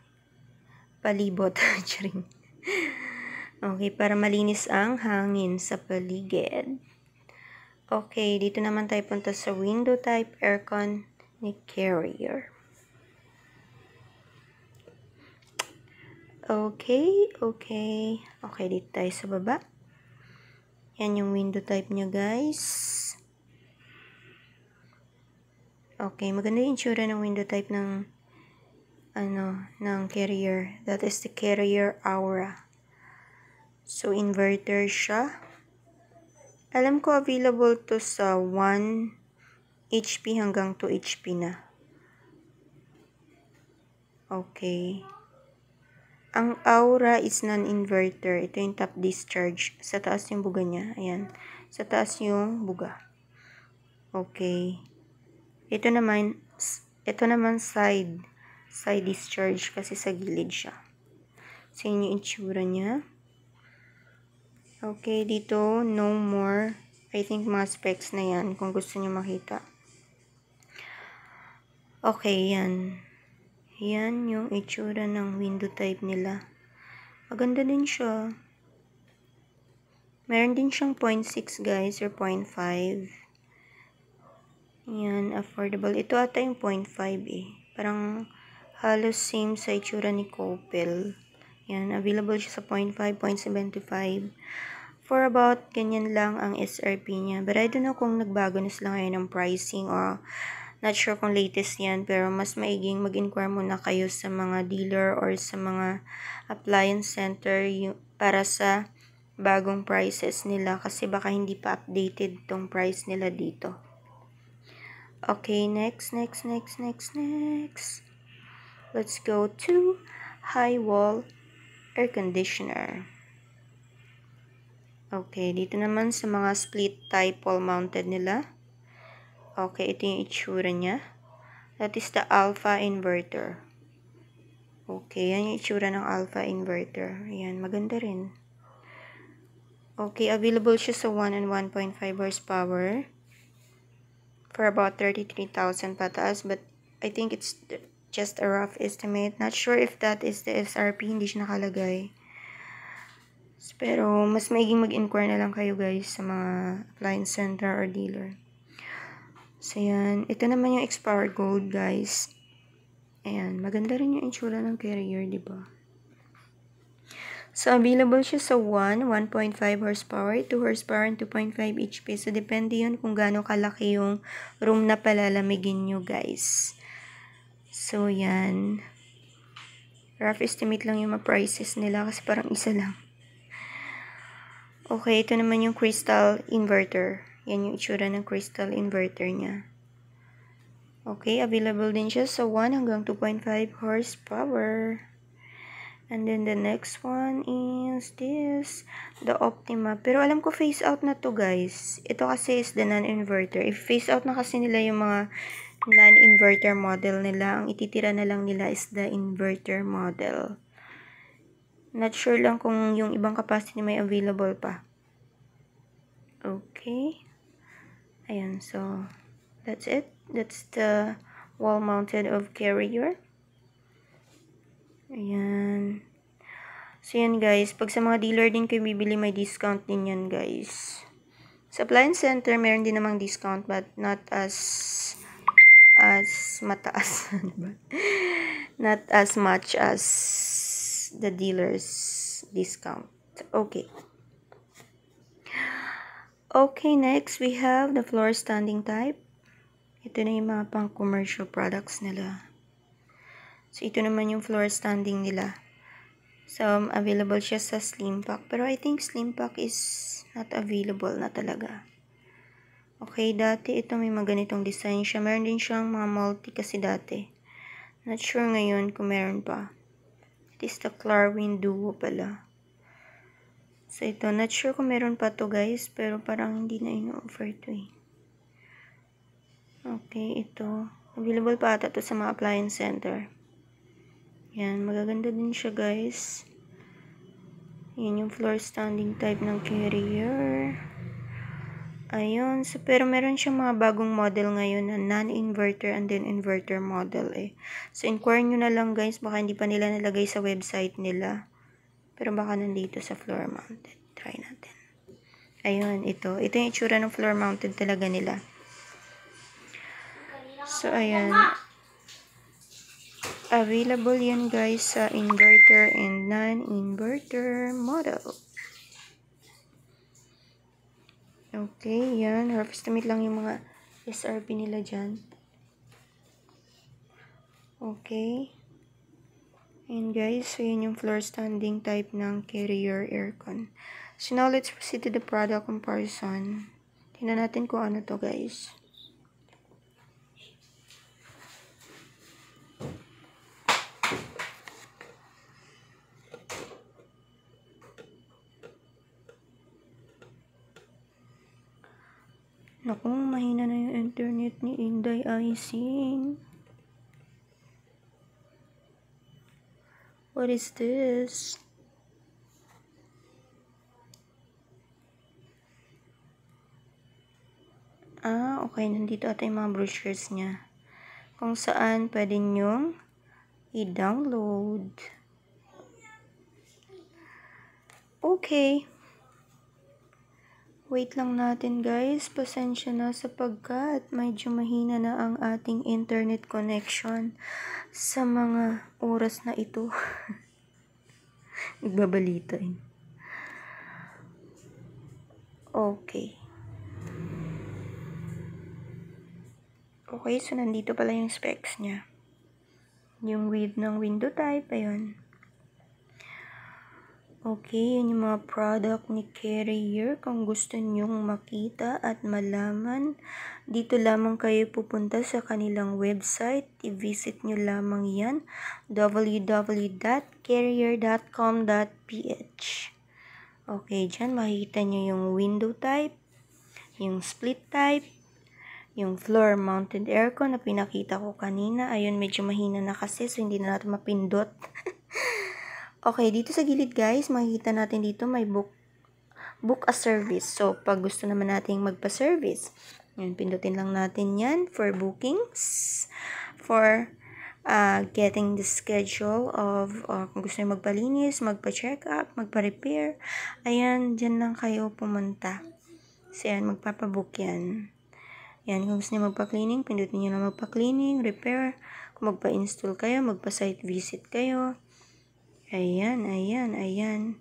palibot. <laughs> okay, para malinis ang hangin sa paligid. Okay, dito naman tayo punta sa window type aircon ni carrier. Okay, okay. Okay, dito tayo sa baba. Yan yung window type niya, guys. Okay, maganda yung tsura ng window type ng ano, ng carrier. That is the carrier aura. So, inverter siya. Alam ko available to sa 1 HP hanggang 2 HP na. Okay. Ang aura is non-inverter. Ito yung top discharge. Sa taas yung buga niya. Ayan. Sa taas yung buga. Okay. Ito naman, ito naman side side discharge kasi sa gilid siya. So, yun yung itsura niya. Okay, dito, no more. I think mga specs na yan kung gusto niyo makita. Okay, yan. Yan yung itsura ng window type nila. Maganda din siya. Meron din siyang 0.6 guys or 0.5. Yan, affordable. Ito ata yung 0.5 eh. Parang halos same sa itsura ni Copel. Yan, available siya sa 0.5, 0.75. For about, ganyan lang ang SRP niya. But I don't know kung nagbago na sila ngayon ng pricing or not sure kung latest yan. Pero mas maiging mag-inquire muna kayo sa mga dealer or sa mga appliance center para sa bagong prices nila kasi baka hindi pa updated tong price nila dito. Okay, next, next, next, next, next. Let's go to high wall air conditioner. Okay, dito naman sa mga split type wall mounted nila. Okay, ito yung itsura niya. That is the alpha inverter. Okay, yan yung itsura ng alpha inverter. Ayan, maganda rin. Okay, available siya sa 1 and 1.5 horsepower for about 33,000 pataas. But I think it's Just a rough estimate. Not sure if that is the SRP. Hindi siya nakalagay. Pero, mas maiging mag-inquire na lang kayo guys sa mga client center or dealer. So, yan. Ito naman yung expired gold guys. Ayan. Maganda rin yung insura ng carrier, di ba? So, available siya sa 1, 1.5 horsepower, 2 horsepower, and 2.5 HP. So, depende yun kung gaano kalaki yung room na palalamigin nyo, guys. So, yan. Rough estimate lang yung mga prices nila kasi parang isa lang. Okay, ito naman yung crystal inverter. Yan yung itsura ng crystal inverter niya. Okay, available din siya sa 1 hanggang 2.5 horsepower. And then the next one is this, the Optima. Pero alam ko phase out na to guys. Ito kasi is the non-inverter. If phase out na kasi nila yung mga non-inverter model nila. Ang ititira na lang nila is the inverter model. Not sure lang kung yung ibang capacity may available pa. Okay. Ayan, so that's it. That's the wall mounted of carrier. Ayan. So, yan guys. Pag sa mga dealer din kayo bibili, may discount din yan guys. Sa appliance center, meron din namang discount but not as as mataas <laughs> ano not as much as the dealer's discount okay okay next we have the floor standing type ito na yung mga pang commercial products nila so ito naman yung floor standing nila so um, available siya sa slim pack pero I think slim pack is not available na talaga Okay, dati ito may mga design siya. Meron din siyang mga multi kasi dati. Not sure ngayon kung meron pa. It is the Clarwin Duo pala. So, ito. Not sure kung meron pa to guys. Pero parang hindi na ino-offer to eh. Okay, ito. Available pa ata to sa mga appliance center. Yan. Magaganda din siya guys. Yan yung floor standing type ng carrier. Ayun. So, pero meron siyang mga bagong model ngayon na non-inverter and then inverter model eh. So, inquire nyo na lang guys. Baka hindi pa nila nalagay sa website nila. Pero baka nandito sa floor mounted. Try natin. Ayun, ito. Ito yung itsura ng floor mounted talaga nila. So, ayun. Available yan guys sa inverter and non-inverter model. Okay, yan. Harvest meat lang yung mga SRP nila dyan. Okay. And guys, so yun yung floor standing type ng carrier aircon. So now, let's proceed to the product comparison. Tingnan natin kung ano to guys. Naku, mahina na yung internet ni Inday Icing. What is this? Ah, okay. Nandito ata yung mga brochures niya. Kung saan pwede nyong i-download. Okay. Wait lang natin guys, pasensya na sapagkat medyo mahina na ang ating internet connection sa mga oras na ito. <laughs> Nagbabalita eh. Okay. Okay, so nandito pala yung specs niya. Yung width ng window type, ayun. Okay, yun yung mga product ni Carrier. Kung gusto nyong makita at malaman, dito lamang kayo pupunta sa kanilang website. I-visit nyo lamang yan, www.carrier.com.ph Okay, dyan makikita nyo yung window type, yung split type, yung floor mounted aircon na pinakita ko kanina. Ayun, medyo mahina na kasi so hindi na natin mapindot. <laughs> Okay, dito sa gilid guys, makikita natin dito may book book a service. So, pag gusto naman nating magpa-service, yun, pindutin lang natin yan for bookings, for uh, getting the schedule of, uh, kung gusto nyo magpalinis, magpa-check up, magpa-repair, ayan, dyan lang kayo pumunta. So, yan, magpapabook yan. Yan, kung gusto nyo magpa-cleaning, pindutin nyo lang magpa-cleaning, repair, Kung magpa-install kayo, magpa-site visit kayo, Ayan, ayan, ayan.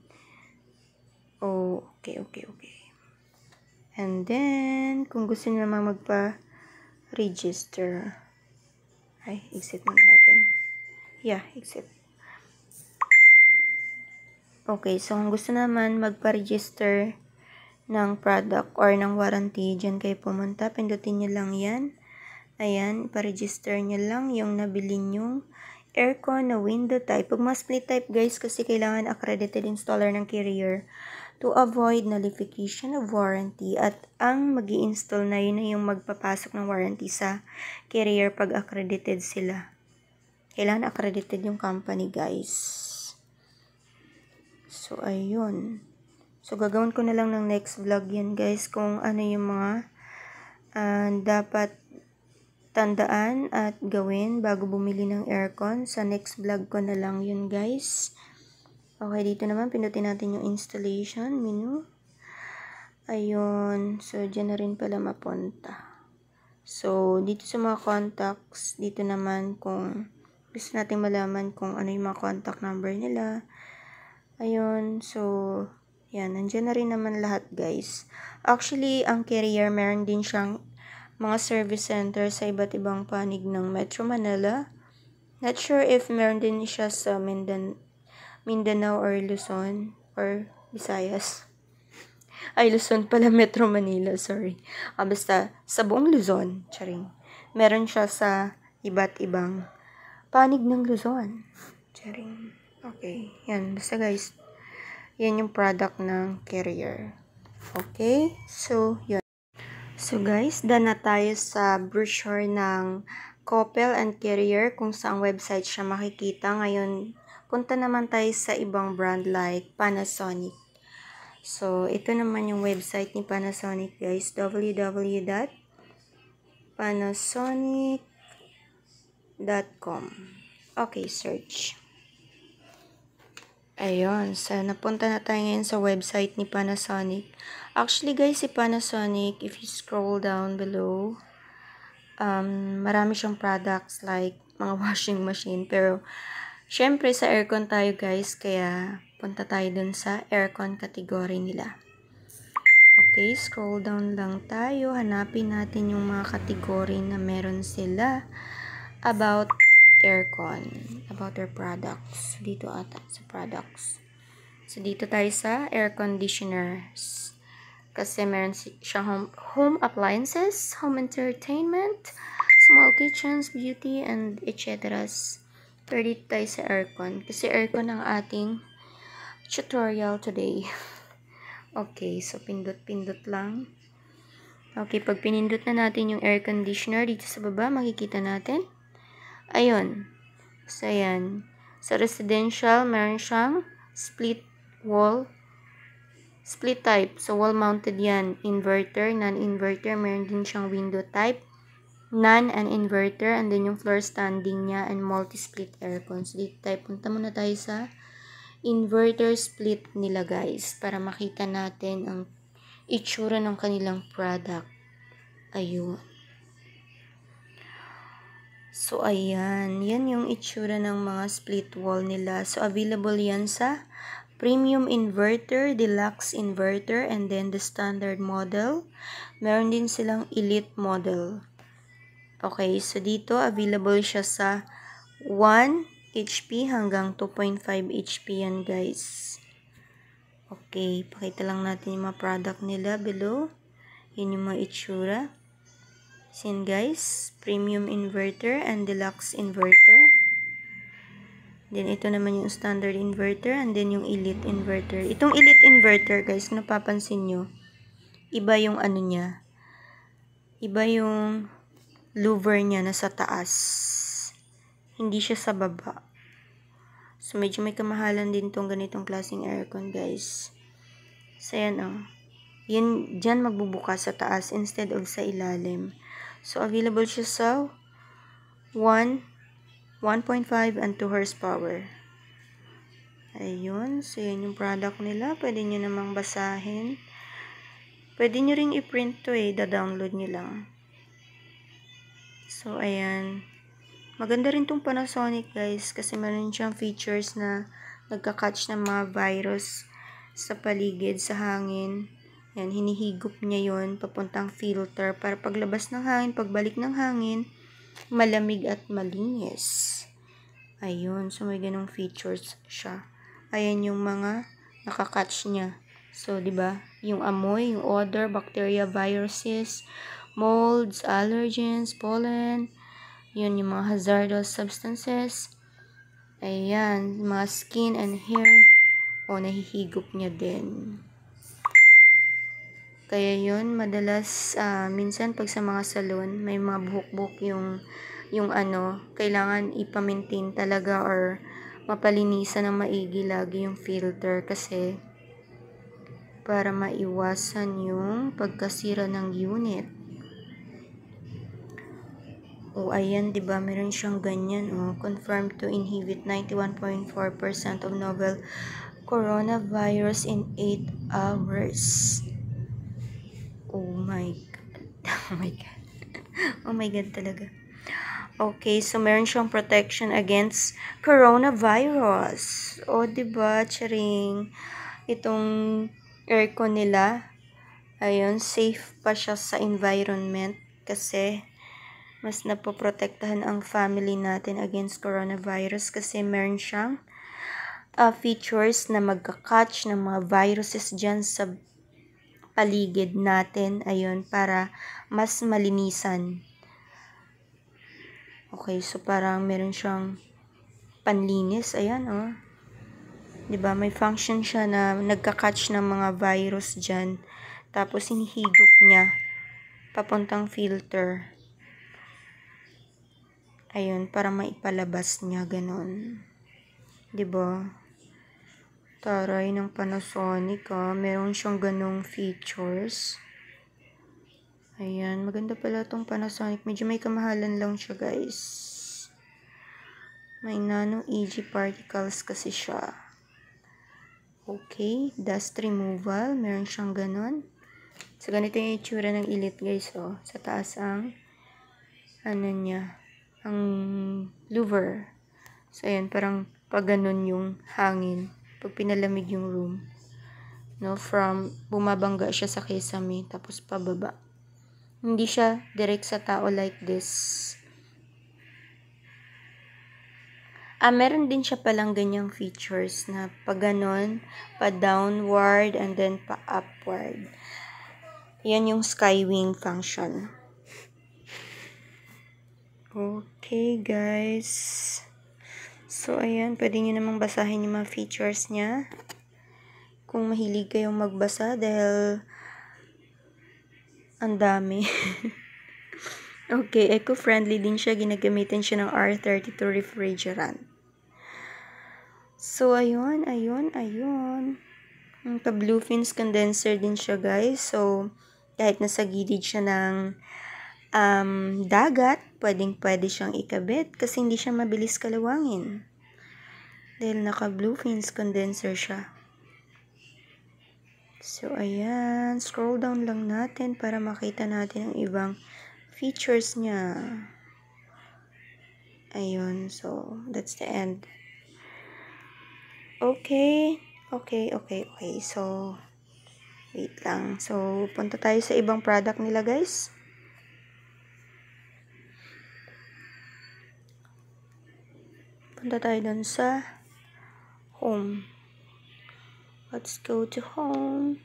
Oh, okay, okay, okay. And then, kung gusto nyo naman magpa-register. Ay, exit na natin. Yeah, exit. Okay, so kung gusto naman magpa-register ng product or ng warranty, dyan kayo pumunta. Pindutin nyo lang yan. Ayan, pa-register nyo lang yung nabili nyong aircon na window type. Pag mas split type guys, kasi kailangan accredited installer ng carrier to avoid nullification of warranty at ang mag install na yun na yung magpapasok ng warranty sa carrier pag accredited sila. Kailangan accredited yung company guys. So, ayun. So, gagawin ko na lang ng next vlog yan guys kung ano yung mga uh, dapat tandaan at gawin bago bumili ng aircon. Sa next vlog ko na lang yun guys. Okay, dito naman pindutin natin yung installation menu. Ayun, so dyan na rin pala mapunta. So, dito sa mga contacts, dito naman kung gusto natin malaman kung ano yung mga contact number nila. Ayun, so, yan, nandiyan na rin naman lahat guys. Actually, ang carrier, meron din siyang mga service center sa iba't ibang panig ng Metro Manila. Not sure if meron din siya sa Mindan Mindanao or Luzon or Visayas. Ay, Luzon pala, <laughs> Metro Manila, sorry. Ah, basta, sa buong Luzon, charing. Meron siya sa iba't ibang panig ng Luzon. Charing. Okay, yan. Basta guys, yan yung product ng carrier. Okay? So, yun. So guys, done na tayo sa brochure ng Coppel and Carrier kung saan website siya makikita. Ngayon, punta naman tayo sa ibang brand like Panasonic. So, ito naman yung website ni Panasonic guys, www.panasonic.com Okay, search. Ayun, so napunta na tayo ngayon sa website ni Panasonic. Actually guys, si Panasonic, if you scroll down below, um, marami siyang products like mga <laughs> washing machine. Pero, syempre sa aircon tayo guys, kaya punta tayo dun sa aircon category nila. Okay, scroll down lang tayo. Hanapin natin yung mga category na meron sila about aircon, about their products. Dito ata sa products. So, dito tayo sa air conditioners. Kasi meron siyang home, home appliances, home entertainment, small kitchens, beauty, and etc. Pero dito tayo sa aircon. Kasi aircon ang ating tutorial today. <laughs> okay, so pindot-pindot lang. Okay, pag pinindot na natin yung air conditioner dito sa baba, makikita natin. Ayun. So, ayan. Sa residential, meron siyang split wall Split type. So, wall-mounted yan. Inverter, non-inverter. Meron din siyang window type. Non and inverter. And then yung floor standing niya and multi-split aircon. So, dito tayo. Punta muna tayo sa inverter split nila guys. Para makita natin ang itsura ng kanilang product. Ayun. So, ayan. Yan yung itsura ng mga split wall nila. So, available yan sa premium inverter, deluxe inverter, and then the standard model. Meron din silang elite model. Okay, so dito available siya sa 1 HP hanggang 2.5 HP yan guys. Okay, pakita lang natin yung mga product nila below. Yun yung mga itsura. Sin guys, premium inverter and deluxe inverter. Then, ito naman yung standard inverter and then yung elite inverter. Itong elite inverter, guys, napapansin nyo, iba yung ano niya. Iba yung louver niya nasa taas. Hindi siya sa baba. So, medyo may kamahalan din tong ganitong klaseng aircon, guys. So, yan o. Oh. Yan, dyan magbubuka sa taas instead of sa ilalim. So, available siya sa 1, 1.5 and 2 horsepower. Ayun. So, yan yung product nila. Pwede nyo namang basahin. Pwede nyo ring i-print to eh. Da-download nyo lang. So, ayan. Maganda rin tong Panasonic guys kasi meron siyang features na nagka-catch ng mga virus sa paligid, sa hangin. Yan, hinihigop niya yon papuntang filter para paglabas ng hangin, pagbalik ng hangin, malamig at malinis. Ayun, so may ganong features siya. Ayan yung mga nakakatch niya. So, di ba? Yung amoy, yung odor, bacteria, viruses, molds, allergens, pollen, yun yung mga hazardous substances. Ayan, mga skin and hair. O, nahihigop niya din. Kaya yun, madalas, uh, minsan pag sa mga salon, may mga buhok-buhok yung yung ano, kailangan ipamaintain talaga or mapalinisan ng maigi lagi yung filter kasi para maiwasan yung pagkasira ng unit. O oh, ayan, 'di ba? Meron siyang ganyan, oh. Confirmed to inhibit 91.4% of novel coronavirus in 8 hours. Oh my <laughs> god. Oh my god. Oh my god talaga. Okay, so meron siyang protection against coronavirus. O, oh, diba, charing. Itong aircon nila, ayun, safe pa siya sa environment kasi mas napoprotektahan ang family natin against coronavirus kasi meron siyang uh, features na magka-catch ng mga viruses dyan sa paligid natin, ayun, para mas malinisan Okay, so parang meron siyang panlinis. Ayan, oh. ba diba? May function siya na nagka-catch ng mga virus dyan. Tapos, inihigop niya papuntang filter. Ayun, para maipalabas niya. Ganon. ba diba? Taray ng Panasonic, ah. Meron siyang ganung features. Ayan, maganda pala itong Panasonic. Medyo may kamahalan lang siya, guys. May nano EG particles kasi siya. Okay, dust removal. Meron siyang ganun. So, ganito yung itsura ng ilit, guys, oh. Sa taas ang, ano niya, ang louver. So, ayan, parang pag ganun yung hangin. Pag pinalamig yung room. No, from, bumabangga siya sa kesame, tapos pababa. Hindi siya direct sa tao like this. Ah, meron din siya palang ganyang features na pa ganon, pa downward, and then pa upward. Yan yung skywing function. Okay, guys. So, ayan. Pwede nyo namang basahin yung mga features niya. Kung mahilig kayong magbasa dahil ang dami. <laughs> okay, eco-friendly din siya. Ginagamitin siya ng R32 refrigerant. So, ayun, ayun, ayun. Ang bluefins condenser din siya, guys. So, kahit nasa gilid siya ng um, dagat, pwedeng pwede siyang ikabit kasi hindi siya mabilis kalawangin. Dahil naka bluefins condenser siya. So, ayan. Scroll down lang natin para makita natin ang ibang features niya. Ayun. So, that's the end. Okay. Okay, okay, okay. So, wait lang. So, punta tayo sa ibang product nila, guys. Punta tayo dun sa home. Let's go to home.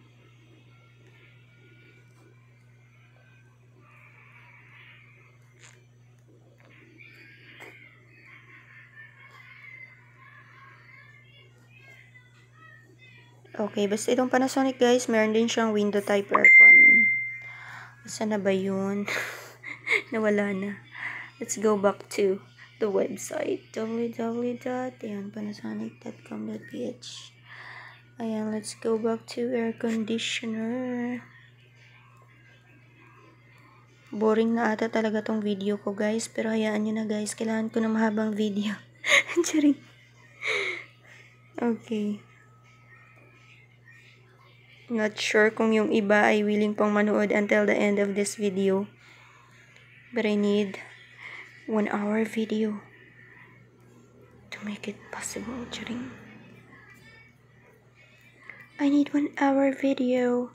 Okay, basta itong Panasonic guys, meron din siyang window type aircon. Basta na ba yun? <laughs> Nawala na. Let's go back to the website www.panasonic.com.ph Ayan, let's go back to air conditioner. Boring na ata talaga tong video ko guys. Pero hayaan nyo na guys. Kailangan ko na mahabang video. <laughs> Charing. okay. Not sure kung yung iba ay willing pang manood until the end of this video. But I need one hour video to make it possible. Charing. I need one hour video.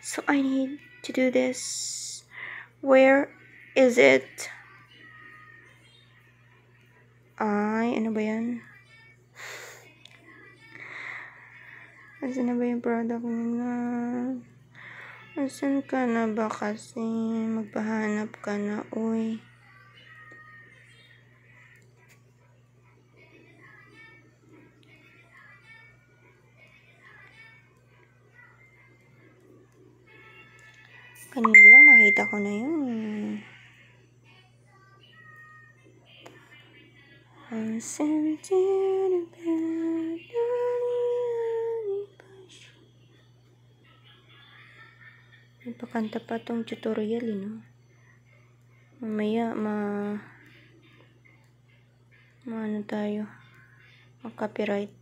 So I need to do this. Where is it? Ay, ano ba yan? Asan na ba yung product nila? Asan ka na ba kasi? Magpahanap ka na, uy. Kanina lang nakita ko na yun. I sent you May pakanta pa tong tutorial, eh, Mamaya, ma... Maano tayo? Mag-copyright.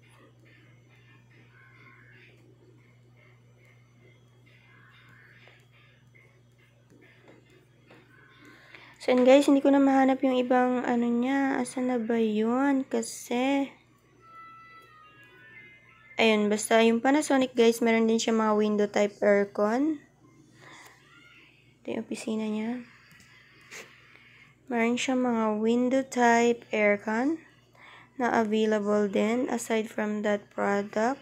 So, and guys, hindi ko na mahanap yung ibang ano niya. Asa na ba yun? Kasi, ayun, basta yung Panasonic guys, meron din siya mga window type aircon. Ito yung opisina niya. Meron siya mga window type aircon na available din aside from that product.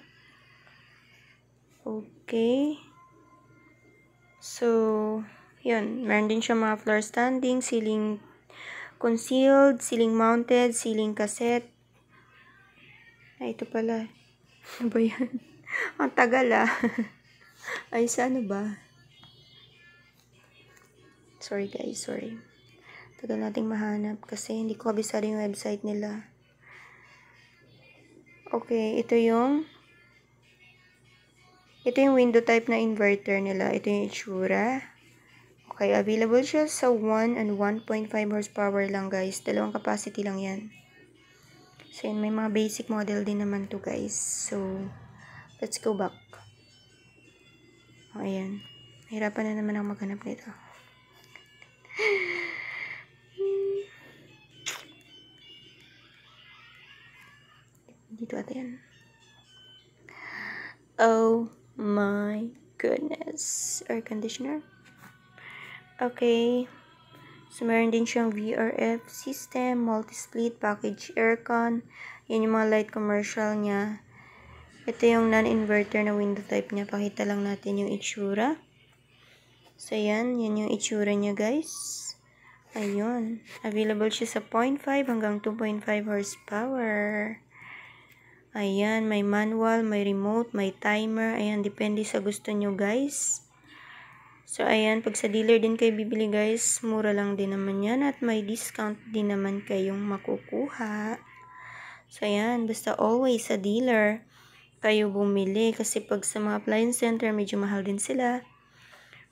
Okay. So, yun, meron din siya mga floor standing, ceiling concealed, ceiling mounted, ceiling cassette. Ay, ito pala. <laughs> Ano ba yan? <laughs> Ang tagal ah. <laughs> Ay, sa ano ba? Sorry guys, sorry. Tagal nating mahanap kasi hindi ko kabisado yung website nila. Okay, ito yung ito yung window type na inverter nila. Ito yung itsura. Okay, available siya sa 1 and 1.5 horsepower lang guys. Dalawang capacity lang yan. So, yan, may mga basic model din naman to guys. So, let's go back. O, oh, ayan. Hirapan na naman ako maghanap nito. <laughs> Dito ata yan. Oh my goodness. Air conditioner. Okay. So, meron din siyang VRF system, multi-split, package aircon. Yan yung mga light commercial niya. Ito yung non-inverter na window type niya. Pakita lang natin yung itsura. So, yan. Yan yung itsura niya, guys. Ayun. Available siya sa 0.5 hanggang 2.5 horsepower. Ayan. May manual, may remote, may timer. Ayan. Depende sa gusto nyo, guys. So, ayan, pag sa dealer din kayo bibili guys, mura lang din naman yan at may discount din naman kayong makukuha. So, ayan, basta always sa dealer kayo bumili kasi pag sa mga appliance center, medyo mahal din sila.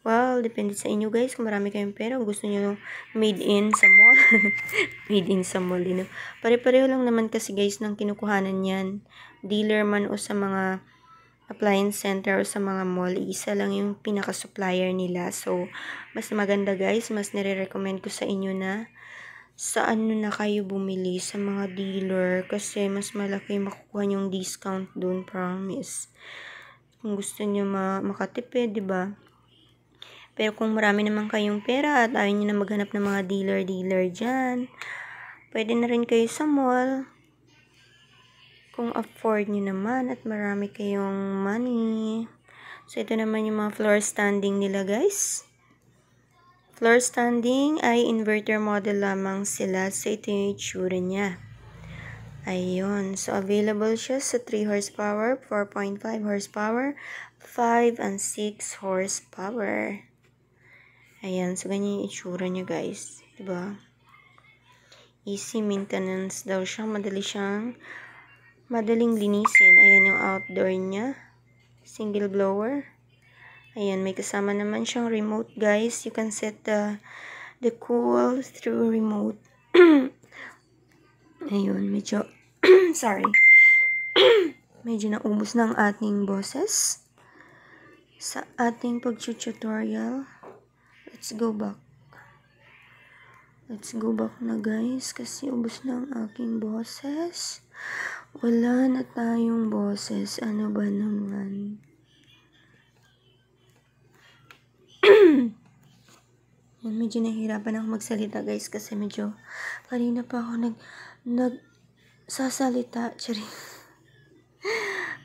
Well, depende sa inyo guys kung marami kayong pera. gusto nyo made in sa mall. <laughs> made in sa mall din. Pare-pareho lang naman kasi guys ng kinukuhanan yan. Dealer man o sa mga appliance center o sa mga mall, isa lang yung pinaka-supplier nila. So, mas maganda guys, mas nire-recommend ko sa inyo na sa ano na kayo bumili sa mga dealer kasi mas malaki makukuha yung discount doon promise kung gusto niyo ma makatipid di ba pero kung marami naman kayong pera at ayaw niyo na maghanap ng mga dealer dealer diyan pwede na rin kayo sa mall kung afford nyo naman at marami kayong money. So, ito naman yung mga floor standing nila guys. Floor standing ay inverter model lamang sila. So, ito yung itsura niya. Ayun. So, available siya sa 3 horsepower, 4.5 horsepower, 5 and 6 horsepower. Ayan. So, ganyan yung itsura niya guys. Diba? Easy maintenance daw siya. Madali siyang Madaling linisin. Ayan yung outdoor niya. Single blower. Ayan, may kasama naman siyang remote, guys. You can set the, the cool through remote. <clears throat> Ayun, medyo, <clears throat> sorry. <clears throat> medyo naubos ng ating bosses. Sa ating pag-tutorial, let's go back. Let's go back na guys kasi ubos na ang aking bosses. Wala na tayong boses. Ano ba naman? <clears throat> Yan, medyo nahihirapan ako magsalita guys kasi medyo kanina pa ako nag nag sasalita. <laughs>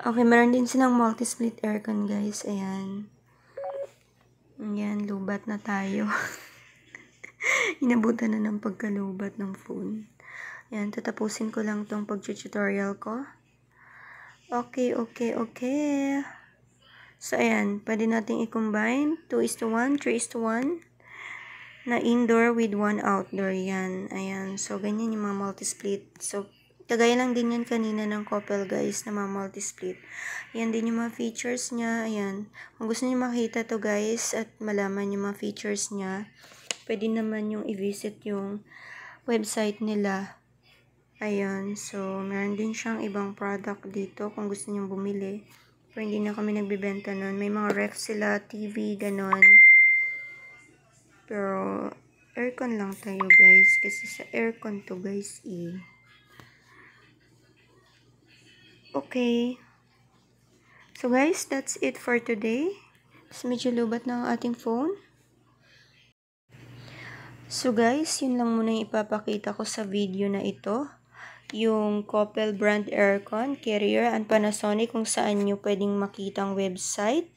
okay, meron din silang multi-split aircon guys. Ayan. Ayan, lubat na tayo. <laughs> Inabutan na ng pagkalubat ng phone. Yan, tatapusin ko lang tong pag-tutorial ko. Okay, okay, okay. So, ayan, pwede nating i-combine. 2 is to 1, 3 is to 1. Na indoor with 1 outdoor. Yan, ayan. So, ganyan yung mga multi-split. So, Kagaya lang din yan kanina ng couple guys na ma-multi-split. Yan din yung mga features niya. Ayan. Kung gusto niyo makita to guys at malaman yung mga features niya, pwede naman yung i-visit yung website nila. Ayun, so meron din siyang ibang product dito kung gusto niyong bumili. Pero hindi na kami nagbibenta nun. May mga ref sila, TV, ganun. Pero aircon lang tayo guys. Kasi sa aircon to guys eh. Okay. So guys, that's it for today. Mas medyo lubat na ang ating phone. So guys, yun lang muna yung ipapakita ko sa video na ito yung Coppel brand aircon, Carrier, and Panasonic kung saan nyo pwedeng makita ang website.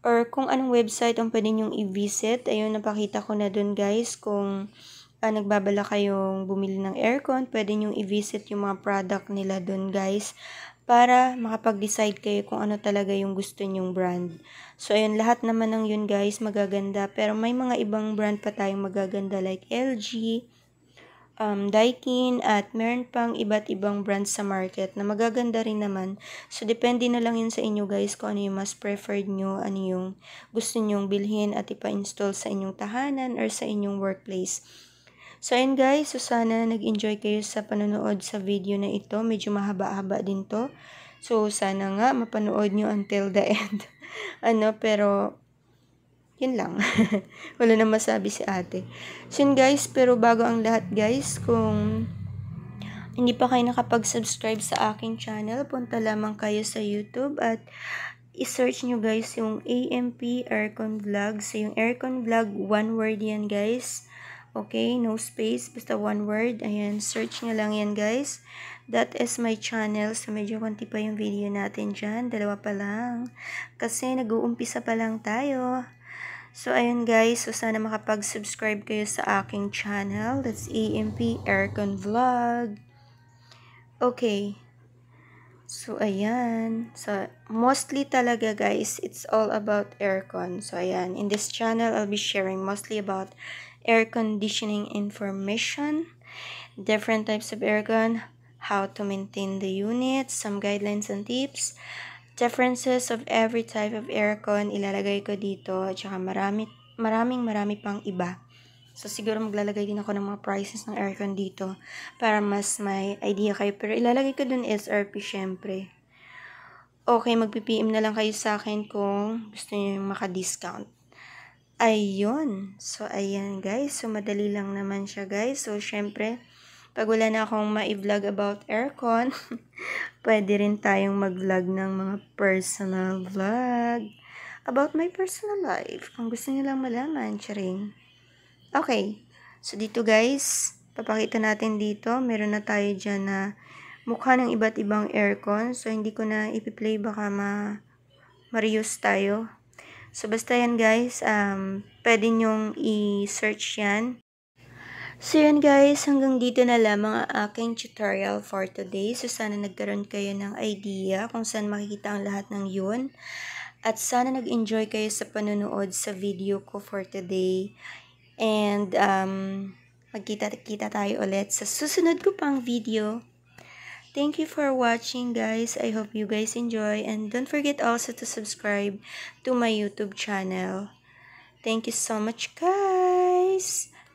Or kung anong website ang pwede nyong i-visit. Ayun, napakita ko na dun guys kung uh, nagbabala kayong bumili ng aircon, pwede nyong i-visit yung mga product nila dun guys para makapag-decide kayo kung ano talaga yung gusto nyong brand. So, ayun, lahat naman ng yun guys, magaganda. Pero may mga ibang brand pa tayong magaganda like LG, um, Daikin at meron pang iba't ibang brands sa market na magaganda rin naman. So, depende na lang yun sa inyo guys kung ano yung mas preferred nyo, ano yung gusto nyong bilhin at ipa-install sa inyong tahanan or sa inyong workplace. So, ayun guys, so sana nag-enjoy kayo sa panonood sa video na ito. Medyo mahaba-haba din to. So, sana nga mapanood nyo until the <laughs> end. ano, pero yun lang. <laughs> Wala na masabi si ate. So yun guys, pero bago ang lahat guys, kung hindi pa kayo nakapag-subscribe sa akin channel, punta lamang kayo sa YouTube at i-search nyo guys yung AMP Aircon Vlog. So yung Aircon Vlog, one word yan guys. Okay, no space, basta one word. Ayan, search nyo lang yan guys. That is my channel. So, medyo konti pa yung video natin dyan. Dalawa pa lang. Kasi nag-uumpisa pa lang tayo. So, ayun guys. So, sana makapag-subscribe kayo sa aking channel. That's AMP Aircon Vlog. Okay. So, ayan. So, mostly talaga guys, it's all about aircon. So, ayan. In this channel, I'll be sharing mostly about air conditioning information, different types of aircon, how to maintain the unit, some guidelines and tips, Differences of every type of aircon, ilalagay ko dito. At saka marami, maraming marami pang iba. So, siguro maglalagay din ako ng mga prices ng aircon dito para mas may idea kayo. Pero ilalagay ko dun SRP syempre. Okay, magpipm na lang kayo sa akin kung gusto niyo yung maka-discount. Ayun. So, ayan guys. So, madali lang naman siya guys. So, syempre, pag wala na akong ma-vlog about aircon, <laughs> pwede rin tayong mag-vlog ng mga personal vlog about my personal life. Kung gusto nyo lang malaman, charing. Okay. So, dito guys, papakita natin dito. Meron na tayo dyan na mukha ng iba't ibang aircon. So, hindi ko na ipiplay. Baka ma ma tayo. So, basta yan guys. Um, pwede nyong i-search yan So yun guys, hanggang dito na lamang ang aking tutorial for today. So sana nagkaroon kayo ng idea kung saan makikita ang lahat ng yun. At sana nag-enjoy kayo sa panonood sa video ko for today. And um, magkita-kita tayo ulit sa susunod ko pang video. Thank you for watching guys. I hope you guys enjoy. And don't forget also to subscribe to my YouTube channel. Thank you so much guys.